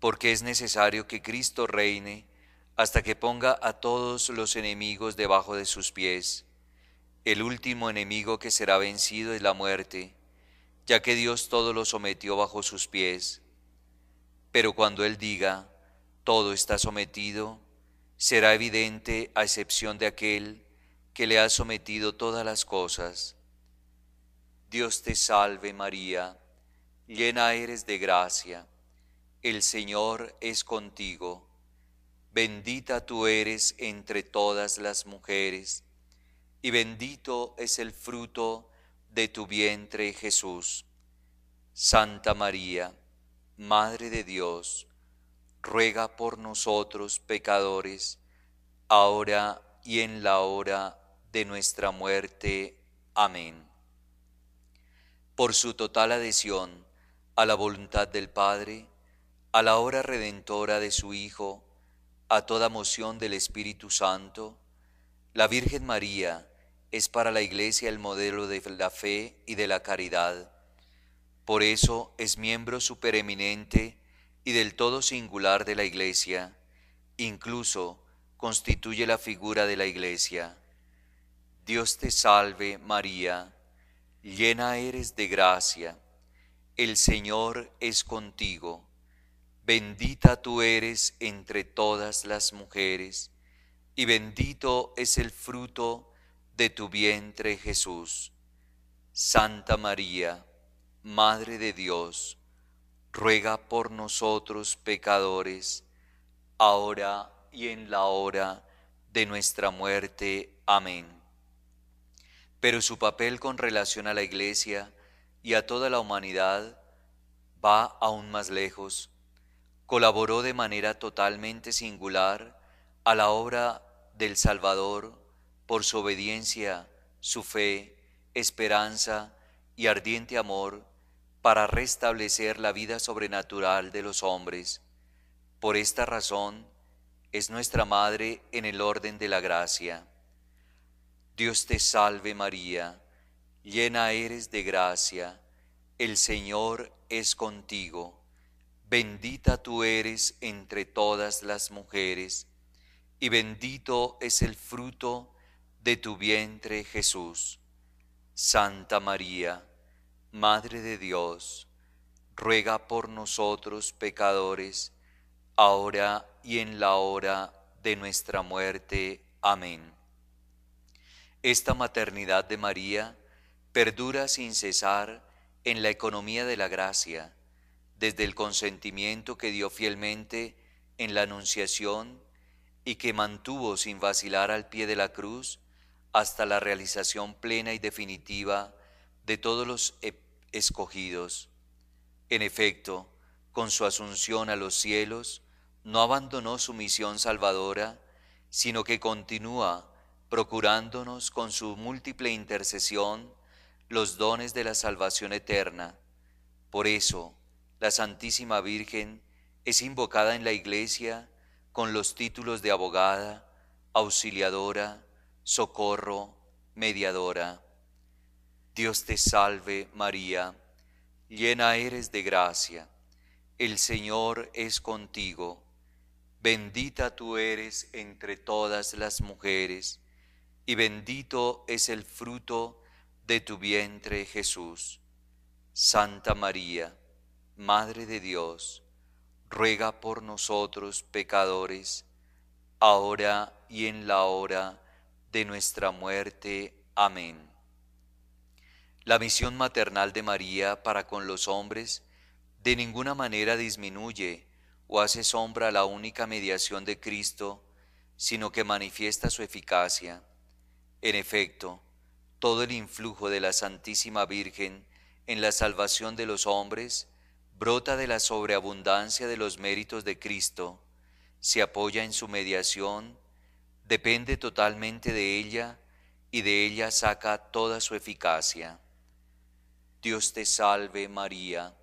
porque es necesario que Cristo reine hasta que ponga a todos los enemigos debajo de sus pies. El último enemigo que será vencido es la muerte, ya que Dios todo lo sometió bajo sus pies. Pero cuando Él diga, todo está sometido, será evidente a excepción de aquel que le ha sometido todas las cosas. Dios te salve María, llena eres de gracia el Señor es contigo. Bendita tú eres entre todas las mujeres, y bendito es el fruto de tu vientre, Jesús. Santa María, Madre de Dios, ruega por nosotros pecadores, ahora y en la hora de nuestra muerte. Amén. Por su total adhesión a la voluntad del Padre, a la hora redentora de su Hijo, a toda moción del Espíritu Santo, la Virgen María es para la Iglesia el modelo de la fe y de la caridad. Por eso es miembro supereminente y del todo singular de la Iglesia, incluso constituye la figura de la Iglesia. Dios te salve María, llena eres de gracia, el Señor es contigo bendita tú eres entre todas las mujeres, y bendito es el fruto de tu vientre Jesús. Santa María, Madre de Dios, ruega por nosotros pecadores, ahora y en la hora de nuestra muerte. Amén. Pero su papel con relación a la Iglesia y a toda la humanidad va aún más lejos colaboró de manera totalmente singular a la obra del Salvador por su obediencia, su fe, esperanza y ardiente amor para restablecer la vida sobrenatural de los hombres. Por esta razón es nuestra Madre en el orden de la gracia. Dios te salve María, llena eres de gracia, el Señor es contigo Bendita tú eres entre todas las mujeres, y bendito es el fruto de tu vientre Jesús. Santa María, Madre de Dios, ruega por nosotros pecadores, ahora y en la hora de nuestra muerte. Amén. Esta maternidad de María perdura sin cesar en la economía de la gracia desde el consentimiento que dio fielmente en la Anunciación y que mantuvo sin vacilar al pie de la cruz hasta la realización plena y definitiva de todos los e-, escogidos. En efecto, con su asunción a los cielos, no abandonó su misión salvadora, sino que continúa procurándonos con su múltiple intercesión los dones de la salvación eterna. Por eso, la Santísima Virgen es invocada en la Iglesia con los títulos de abogada, auxiliadora, socorro, mediadora. Dios te salve María, llena eres de gracia, el Señor es contigo, bendita tú eres entre todas las mujeres, y bendito es el fruto de tu vientre Jesús. Santa María, Madre de Dios, ruega por nosotros pecadores, ahora y en la hora de nuestra muerte. Amén. La misión maternal de María para con los hombres de ninguna manera disminuye o hace sombra a la única mediación de Cristo, sino que manifiesta su eficacia. En efecto, todo el influjo de la Santísima Virgen en la salvación de los hombres brota de la sobreabundancia de los méritos de Cristo, se apoya en su mediación, depende totalmente de ella y de ella saca toda su eficacia. Dios te salve María,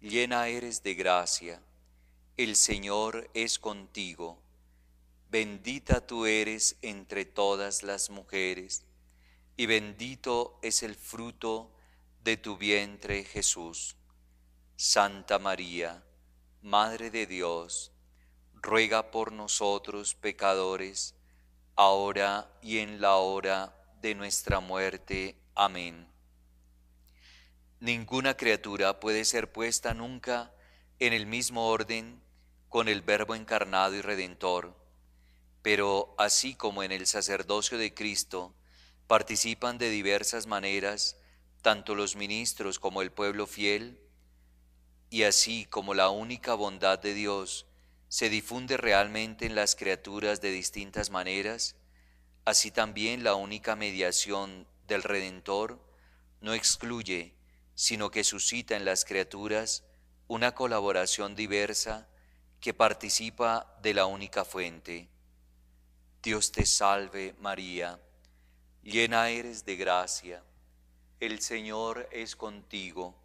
llena eres de gracia, el Señor es contigo, bendita tú eres entre todas las mujeres, y bendito es el fruto de tu vientre Jesús. Santa María, Madre de Dios, ruega por nosotros pecadores, ahora y en la hora de nuestra muerte. Amén. Ninguna criatura puede ser puesta nunca en el mismo orden con el Verbo encarnado y redentor, pero así como en el sacerdocio de Cristo participan de diversas maneras tanto los ministros como el pueblo fiel, y así como la única bondad de Dios se difunde realmente en las criaturas de distintas maneras, así también la única mediación del Redentor no excluye, sino que suscita en las criaturas una colaboración diversa que participa de la única fuente. Dios te salve María, llena eres de gracia, el Señor es contigo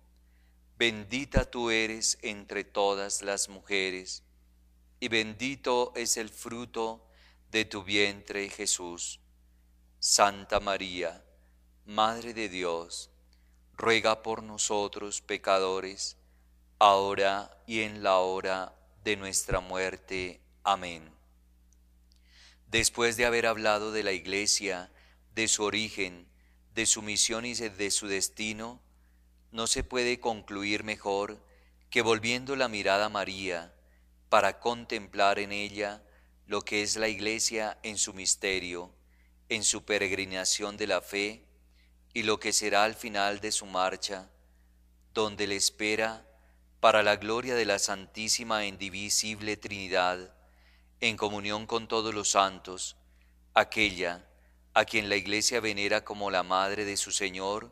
Bendita tú eres entre todas las mujeres, y bendito es el fruto de tu vientre, Jesús. Santa María, Madre de Dios, ruega por nosotros pecadores, ahora y en la hora de nuestra muerte. Amén. Después de haber hablado de la Iglesia, de su origen, de su misión y de su destino, no se puede concluir mejor que volviendo la mirada a María para contemplar en ella lo que es la Iglesia en su misterio, en su peregrinación de la fe y lo que será al final de su marcha, donde le espera para la gloria de la Santísima e Indivisible Trinidad, en comunión con todos los santos, aquella a quien la Iglesia venera como la Madre de su Señor,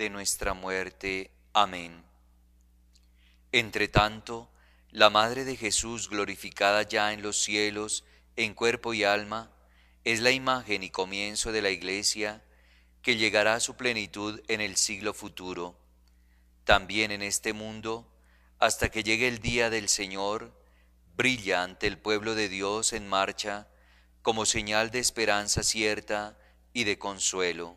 de nuestra muerte. Amén. Entre tanto, la Madre de Jesús, glorificada ya en los cielos, en cuerpo y alma, es la imagen y comienzo de la Iglesia, que llegará a su plenitud en el siglo futuro. También en este mundo, hasta que llegue el día del Señor, brilla ante el pueblo de Dios en marcha como señal de esperanza cierta y de consuelo.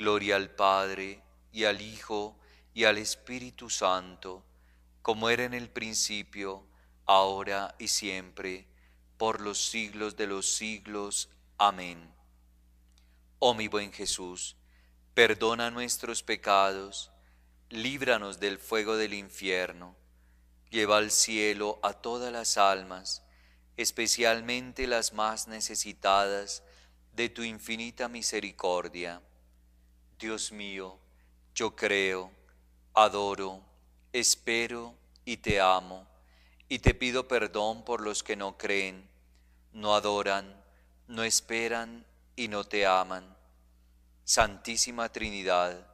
Gloria al Padre, y al Hijo, y al Espíritu Santo, como era en el principio, ahora y siempre, por los siglos de los siglos. Amén. Oh mi buen Jesús, perdona nuestros pecados, líbranos del fuego del infierno, lleva al cielo a todas las almas, especialmente las más necesitadas de tu infinita misericordia Dios mío, yo creo, adoro, espero y te amo, y te pido perdón por los que no creen, no adoran, no esperan y no te aman. Santísima Trinidad,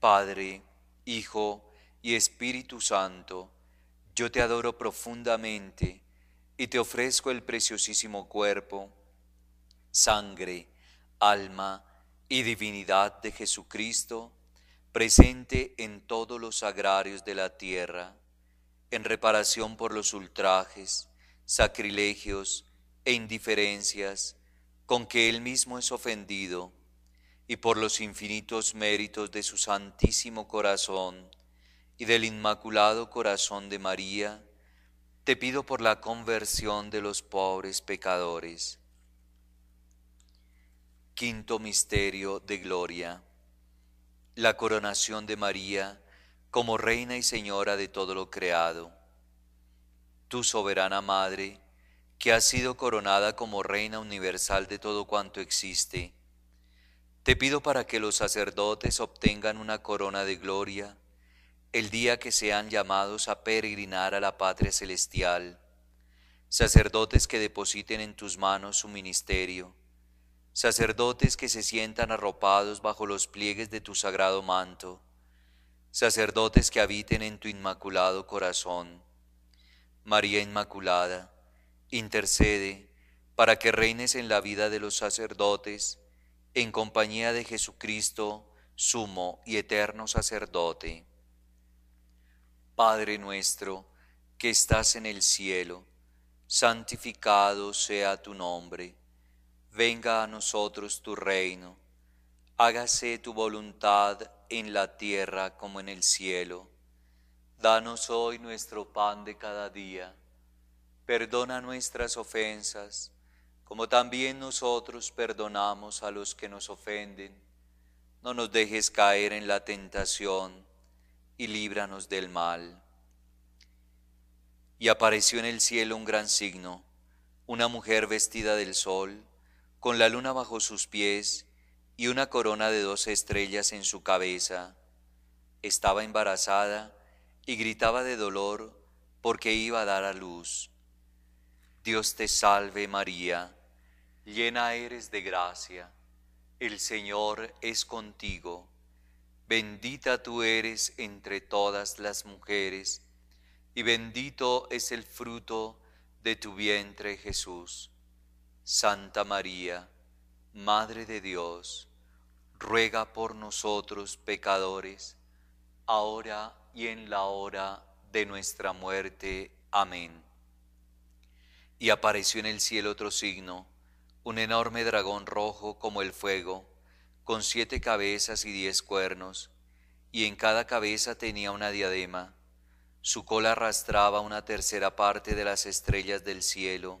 Padre, Hijo y Espíritu Santo, yo te adoro profundamente y te ofrezco el preciosísimo cuerpo, sangre, alma y divinidad de Jesucristo, presente en todos los agrarios de la tierra, en reparación por los ultrajes, sacrilegios e indiferencias con que él mismo es ofendido, y por los infinitos méritos de su santísimo corazón y del inmaculado corazón de María, te pido por la conversión de los pobres pecadores Quinto Misterio de Gloria. La coronación de María como Reina y Señora de todo lo creado. Tu soberana Madre, que has sido coronada como Reina Universal de todo cuanto existe, te pido para que los sacerdotes obtengan una corona de gloria el día que sean llamados a peregrinar a la patria celestial, sacerdotes que depositen en tus manos su ministerio sacerdotes que se sientan arropados bajo los pliegues de tu sagrado manto, sacerdotes que habiten en tu inmaculado corazón. María Inmaculada, intercede para que reines en la vida de los sacerdotes, en compañía de Jesucristo, sumo y eterno sacerdote. Padre nuestro, que estás en el cielo, santificado sea tu nombre venga a nosotros tu reino, hágase tu voluntad en la tierra como en el cielo. Danos hoy nuestro pan de cada día, perdona nuestras ofensas, como también nosotros perdonamos a los que nos ofenden. No nos dejes caer en la tentación y líbranos del mal. Y apareció en el cielo un gran signo, una mujer vestida del sol, con la luna bajo sus pies y una corona de dos estrellas en su cabeza. Estaba embarazada y gritaba de dolor porque iba a dar a luz. Dios te salve María, llena eres de gracia, el Señor es contigo, bendita tú eres entre todas las mujeres, y bendito es el fruto de tu vientre Jesús. Santa María, Madre de Dios, ruega por nosotros pecadores, ahora y en la hora de nuestra muerte. Amén. Y apareció en el cielo otro signo, un enorme dragón rojo como el fuego, con siete cabezas y diez cuernos, y en cada cabeza tenía una diadema. Su cola arrastraba una tercera parte de las estrellas del cielo,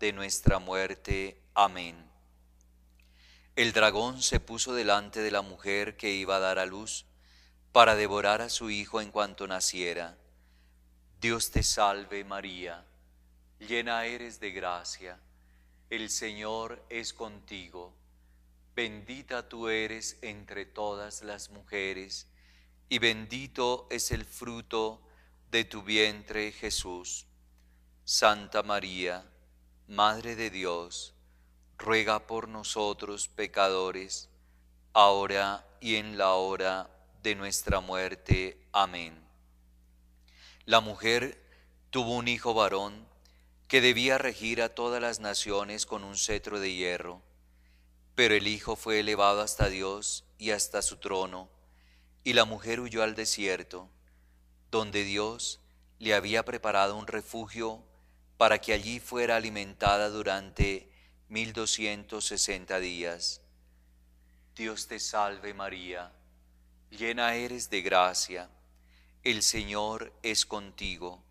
de nuestra muerte. Amén. El dragón se puso delante de la mujer que iba a dar a luz para devorar a su hijo en cuanto naciera. Dios te salve María, llena eres de gracia, el Señor es contigo, bendita tú eres entre todas las mujeres, y bendito es el fruto de tu vientre Jesús. Santa María, Madre de Dios, ruega por nosotros pecadores, ahora y en la hora de nuestra muerte. Amén. La mujer tuvo un hijo varón que debía regir a todas las naciones con un cetro de hierro, pero el hijo fue elevado hasta Dios y hasta su trono, y la mujer huyó al desierto, donde Dios le había preparado un refugio para que allí fuera alimentada durante sesenta días. Dios te salve María, llena eres de gracia, el Señor es contigo,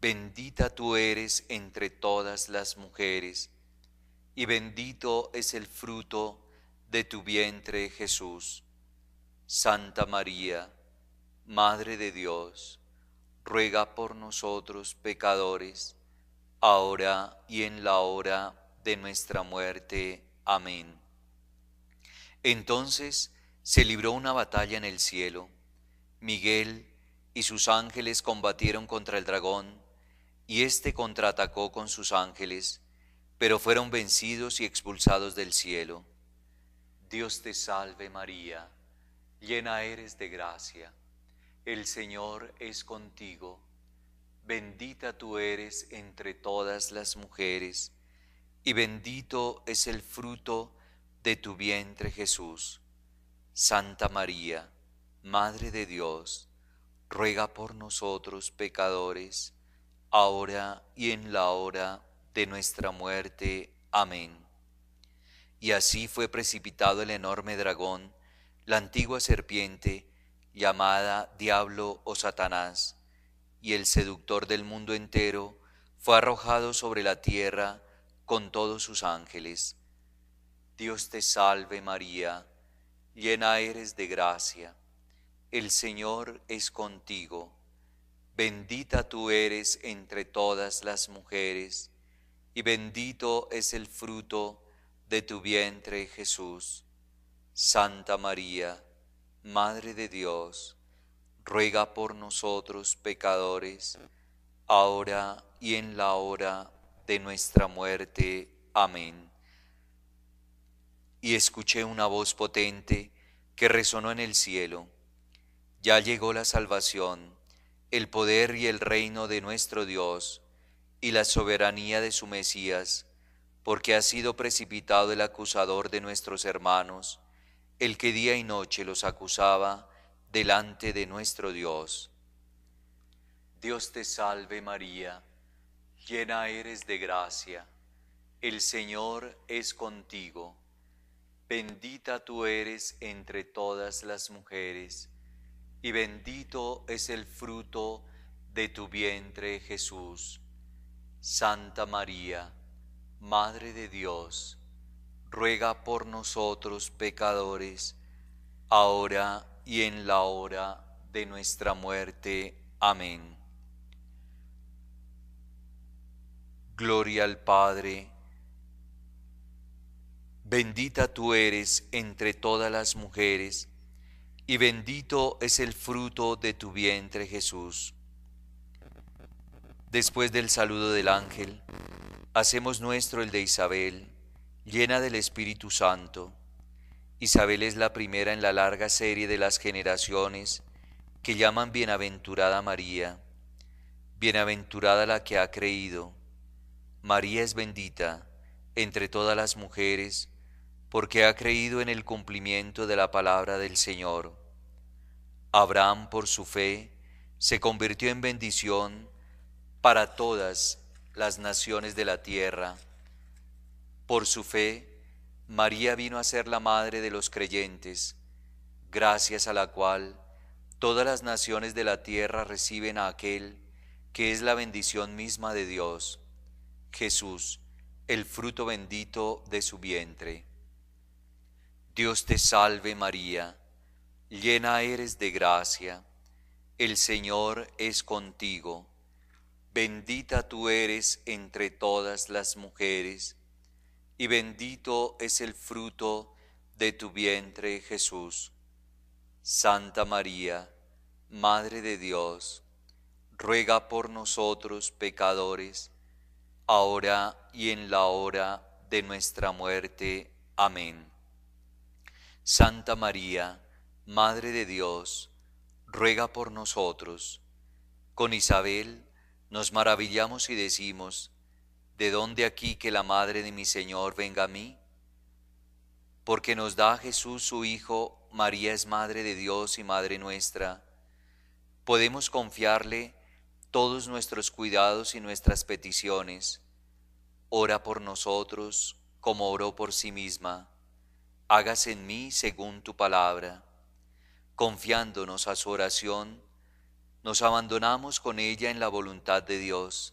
bendita tú eres entre todas las mujeres, y bendito es el fruto de tu vientre Jesús. Santa María, Madre de Dios, ruega por nosotros pecadores, ahora y en la hora de nuestra muerte. Amén. Entonces se libró una batalla en el cielo. Miguel y sus ángeles combatieron contra el dragón, y éste contraatacó con sus ángeles, pero fueron vencidos y expulsados del cielo. Dios te salve María, llena eres de gracia, el Señor es contigo bendita tú eres entre todas las mujeres, y bendito es el fruto de tu vientre Jesús. Santa María, Madre de Dios, ruega por nosotros pecadores, ahora y en la hora de nuestra muerte. Amén. Y así fue precipitado el enorme dragón, la antigua serpiente, llamada Diablo o Satanás y el seductor del mundo entero, fue arrojado sobre la tierra con todos sus ángeles. Dios te salve María, llena eres de gracia, el Señor es contigo, bendita tú eres entre todas las mujeres, y bendito es el fruto de tu vientre Jesús. Santa María, Madre de Dios, ruega por nosotros pecadores, ahora y en la hora de nuestra muerte. Amén. Y escuché una voz potente que resonó en el cielo. Ya llegó la salvación, el poder y el reino de nuestro Dios y la soberanía de su Mesías, porque ha sido precipitado el acusador de nuestros hermanos, el que día y noche los acusaba, delante de nuestro Dios. Dios te salve María, llena eres de gracia, el Señor es contigo, bendita tú eres entre todas las mujeres, y bendito es el fruto de tu vientre Jesús. Santa María, Madre de Dios, ruega por nosotros pecadores, ahora y en la hora de nuestra muerte. Amén. Gloria al Padre. Bendita tú eres entre todas las mujeres, y bendito es el fruto de tu vientre Jesús. Después del saludo del ángel, hacemos nuestro el de Isabel, llena del Espíritu Santo Isabel es la primera en la larga serie de las generaciones que llaman bienaventurada María, bienaventurada la que ha creído. María es bendita entre todas las mujeres, porque ha creído en el cumplimiento de la palabra del Señor. Abraham, por su fe, se convirtió en bendición para todas las naciones de la tierra. Por su fe, María vino a ser la madre de los creyentes, gracias a la cual todas las naciones de la tierra reciben a aquel que es la bendición misma de Dios, Jesús, el fruto bendito de su vientre. Dios te salve María, llena eres de gracia, el Señor es contigo, bendita tú eres entre todas las mujeres, y bendito es el fruto de tu vientre, Jesús. Santa María, Madre de Dios, ruega por nosotros pecadores, ahora y en la hora de nuestra muerte. Amén. Santa María, Madre de Dios, ruega por nosotros. Con Isabel nos maravillamos y decimos, ¿de dónde aquí que la madre de mi Señor venga a mí? Porque nos da Jesús su Hijo, María es Madre de Dios y Madre nuestra. Podemos confiarle todos nuestros cuidados y nuestras peticiones. Ora por nosotros como oró por sí misma. Hágase en mí según tu palabra. Confiándonos a su oración, nos abandonamos con ella en la voluntad de Dios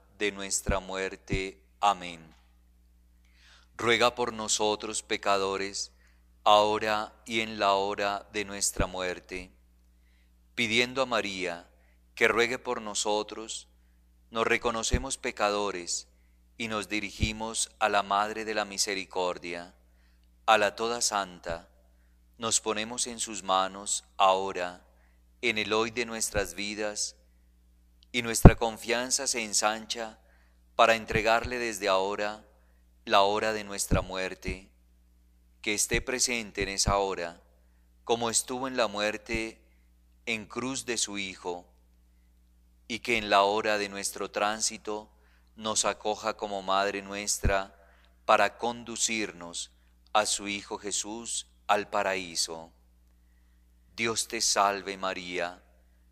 de nuestra muerte. Amén. Ruega por nosotros pecadores, ahora y en la hora de nuestra muerte. Pidiendo a María que ruegue por nosotros, nos reconocemos pecadores y nos dirigimos a la Madre de la Misericordia, a la Toda Santa. Nos ponemos en sus manos ahora, en el hoy de nuestras vidas, y nuestra confianza se ensancha para entregarle desde ahora la hora de nuestra muerte, que esté presente en esa hora, como estuvo en la muerte en cruz de su Hijo, y que en la hora de nuestro tránsito nos acoja como Madre nuestra para conducirnos a su Hijo Jesús al paraíso. Dios te salve María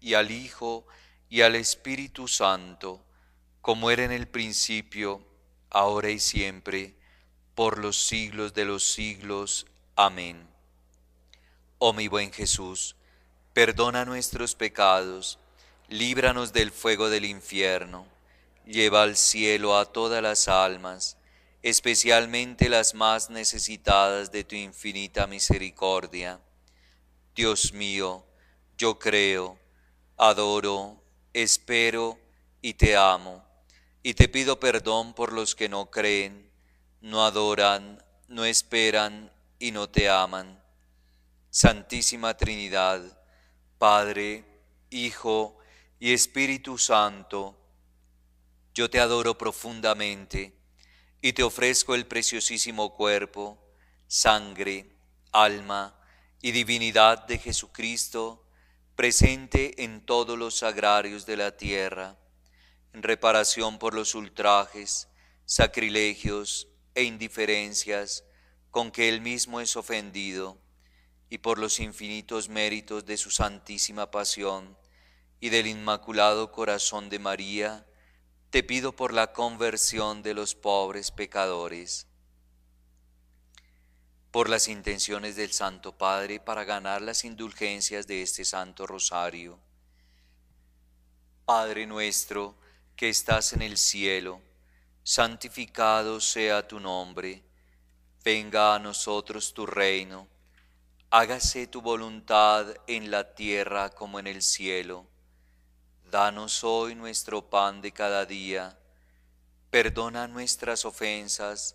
y al Hijo, y al Espíritu Santo, como era en el principio, ahora y siempre, por los siglos de los siglos. Amén. Oh mi buen Jesús, perdona nuestros pecados, líbranos del fuego del infierno, lleva al cielo a todas las almas, especialmente las más necesitadas de tu infinita misericordia. Dios mío, yo creo, adoro, espero y te amo. Y te pido perdón por los que no creen, no adoran, no esperan y no te aman. Santísima Trinidad, Padre, Hijo y Espíritu Santo, yo te adoro profundamente y te ofrezco el preciosísimo cuerpo, sangre, alma y divinidad de Jesucristo presente en todos los agrarios de la tierra, en reparación por los ultrajes, sacrilegios e indiferencias con que él mismo es ofendido, y por los infinitos méritos de su santísima pasión y del inmaculado corazón de María, te pido por la conversión de los pobres pecadores por las intenciones del Santo Padre para ganar las indulgencias de este Santo Rosario. Padre nuestro, que estás en el cielo, santificado sea tu nombre, venga a nosotros tu reino, hágase tu voluntad en la tierra como en el cielo. Danos hoy nuestro pan de cada día, perdona nuestras ofensas,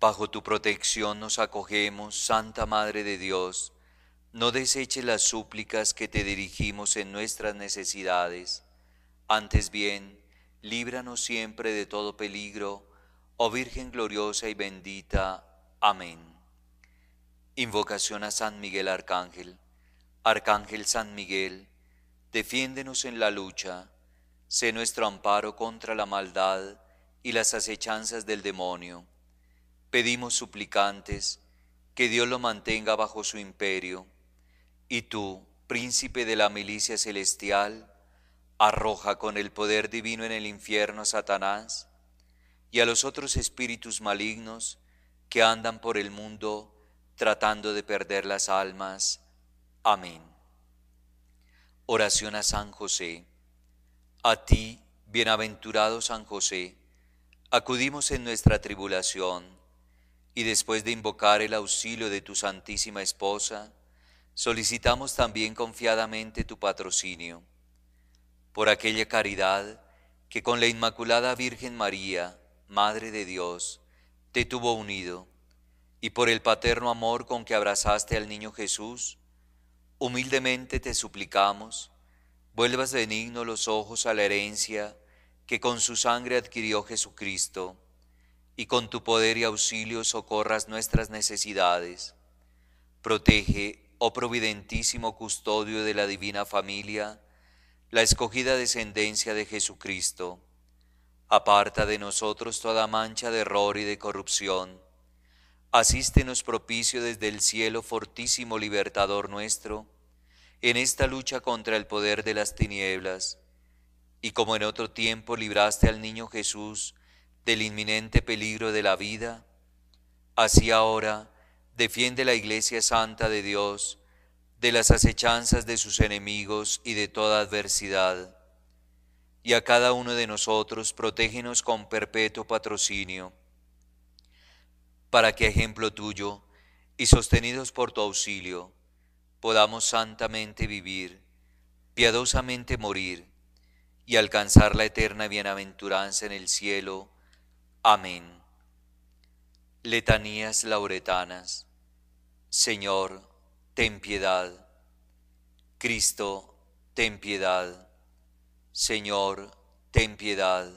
Bajo tu protección nos acogemos, Santa Madre de Dios. No deseche las súplicas que te dirigimos en nuestras necesidades. Antes bien, líbranos siempre de todo peligro, oh Virgen gloriosa y bendita. Amén. Invocación a San Miguel Arcángel. Arcángel San Miguel, defiéndenos en la lucha, sé nuestro amparo contra la maldad y las acechanzas del demonio pedimos suplicantes que Dios lo mantenga bajo su imperio, y tú, príncipe de la milicia celestial, arroja con el poder divino en el infierno a Satanás y a los otros espíritus malignos que andan por el mundo tratando de perder las almas. Amén. Oración a San José. A ti, bienaventurado San José, acudimos en nuestra tribulación y después de invocar el auxilio de tu Santísima Esposa, solicitamos también confiadamente tu patrocinio. Por aquella caridad que con la Inmaculada Virgen María, Madre de Dios, te tuvo unido, y por el paterno amor con que abrazaste al niño Jesús, humildemente te suplicamos, vuelvas benigno los ojos a la herencia que con su sangre adquirió Jesucristo y con tu poder y auxilio socorras nuestras necesidades. Protege, oh providentísimo custodio de la divina familia, la escogida descendencia de Jesucristo. Aparta de nosotros toda mancha de error y de corrupción. Asístenos propicio desde el cielo, fortísimo libertador nuestro, en esta lucha contra el poder de las tinieblas. Y como en otro tiempo libraste al niño Jesús, del inminente peligro de la vida, así ahora defiende la Iglesia Santa de Dios de las acechanzas de sus enemigos y de toda adversidad. Y a cada uno de nosotros protégenos con perpetuo patrocinio, para que ejemplo tuyo y sostenidos por tu auxilio, podamos santamente vivir, piadosamente morir y alcanzar la eterna bienaventuranza en el cielo Amén. Letanías lauretanas. Señor, ten piedad. Cristo, ten piedad. Señor, ten piedad.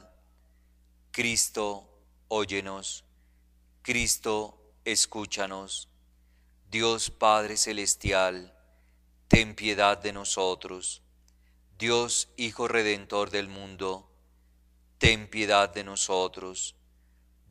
Cristo, óyenos. Cristo, escúchanos. Dios Padre Celestial, ten piedad de nosotros. Dios Hijo Redentor del mundo, ten piedad de nosotros.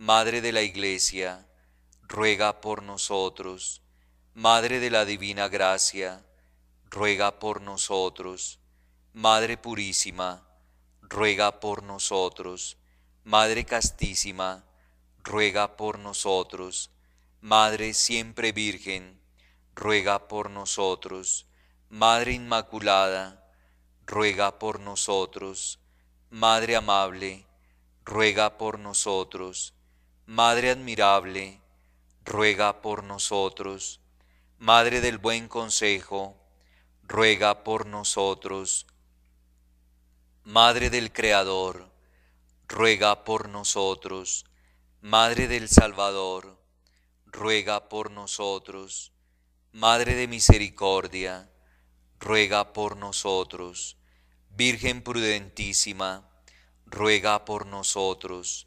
Madre de la Iglesia, ruega por nosotros. Madre de la Divina Gracia, ruega por nosotros. Madre Purísima, ruega por nosotros. Madre Castísima, ruega por nosotros. Madre Siempre Virgen, ruega por nosotros. Madre Inmaculada, ruega por nosotros. Madre Amable, ruega por nosotros. Madre admirable, ruega por nosotros. Madre del buen consejo, ruega por nosotros. Madre del Creador, ruega por nosotros. Madre del Salvador, ruega por nosotros. Madre de misericordia, ruega por nosotros. Virgen prudentísima, ruega por nosotros.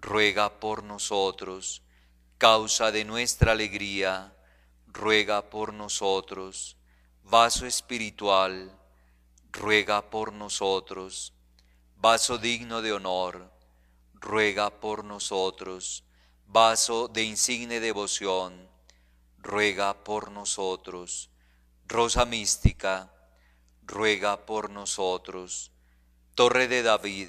ruega por nosotros. Causa de nuestra alegría, ruega por nosotros. Vaso espiritual, ruega por nosotros. Vaso digno de honor, ruega por nosotros. Vaso de insigne devoción, ruega por nosotros. Rosa mística, ruega por nosotros. Torre de David,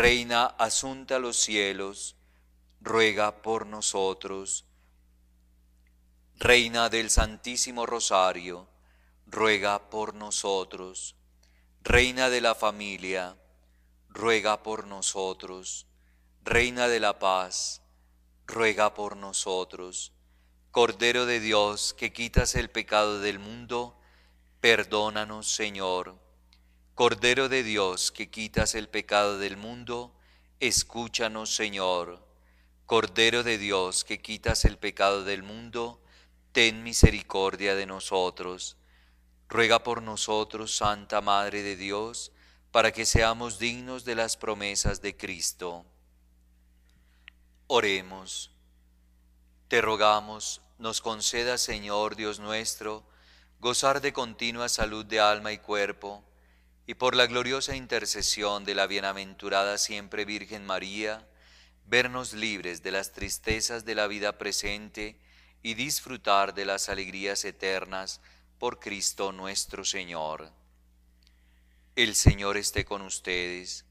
Reina asunta a los cielos, ruega por nosotros. Reina del Santísimo Rosario, ruega por nosotros. Reina de la familia, ruega por nosotros. Reina de la paz, ruega por nosotros. Cordero de Dios, que quitas el pecado del mundo, perdónanos, Señor. Cordero de Dios que quitas el pecado del mundo, escúchanos Señor. Cordero de Dios que quitas el pecado del mundo, ten misericordia de nosotros. Ruega por nosotros, Santa Madre de Dios, para que seamos dignos de las promesas de Cristo. Oremos. Te rogamos, nos conceda, Señor Dios nuestro, gozar de continua salud de alma y cuerpo y por la gloriosa intercesión de la bienaventurada siempre Virgen María, vernos libres de las tristezas de la vida presente y disfrutar de las alegrías eternas por Cristo nuestro Señor. El Señor esté con ustedes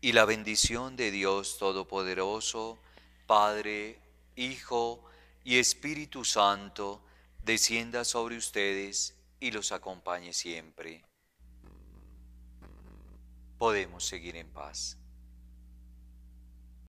y la bendición de Dios Todopoderoso, Padre, Hijo y Espíritu Santo, descienda sobre ustedes y los acompañe siempre podemos seguir en paz.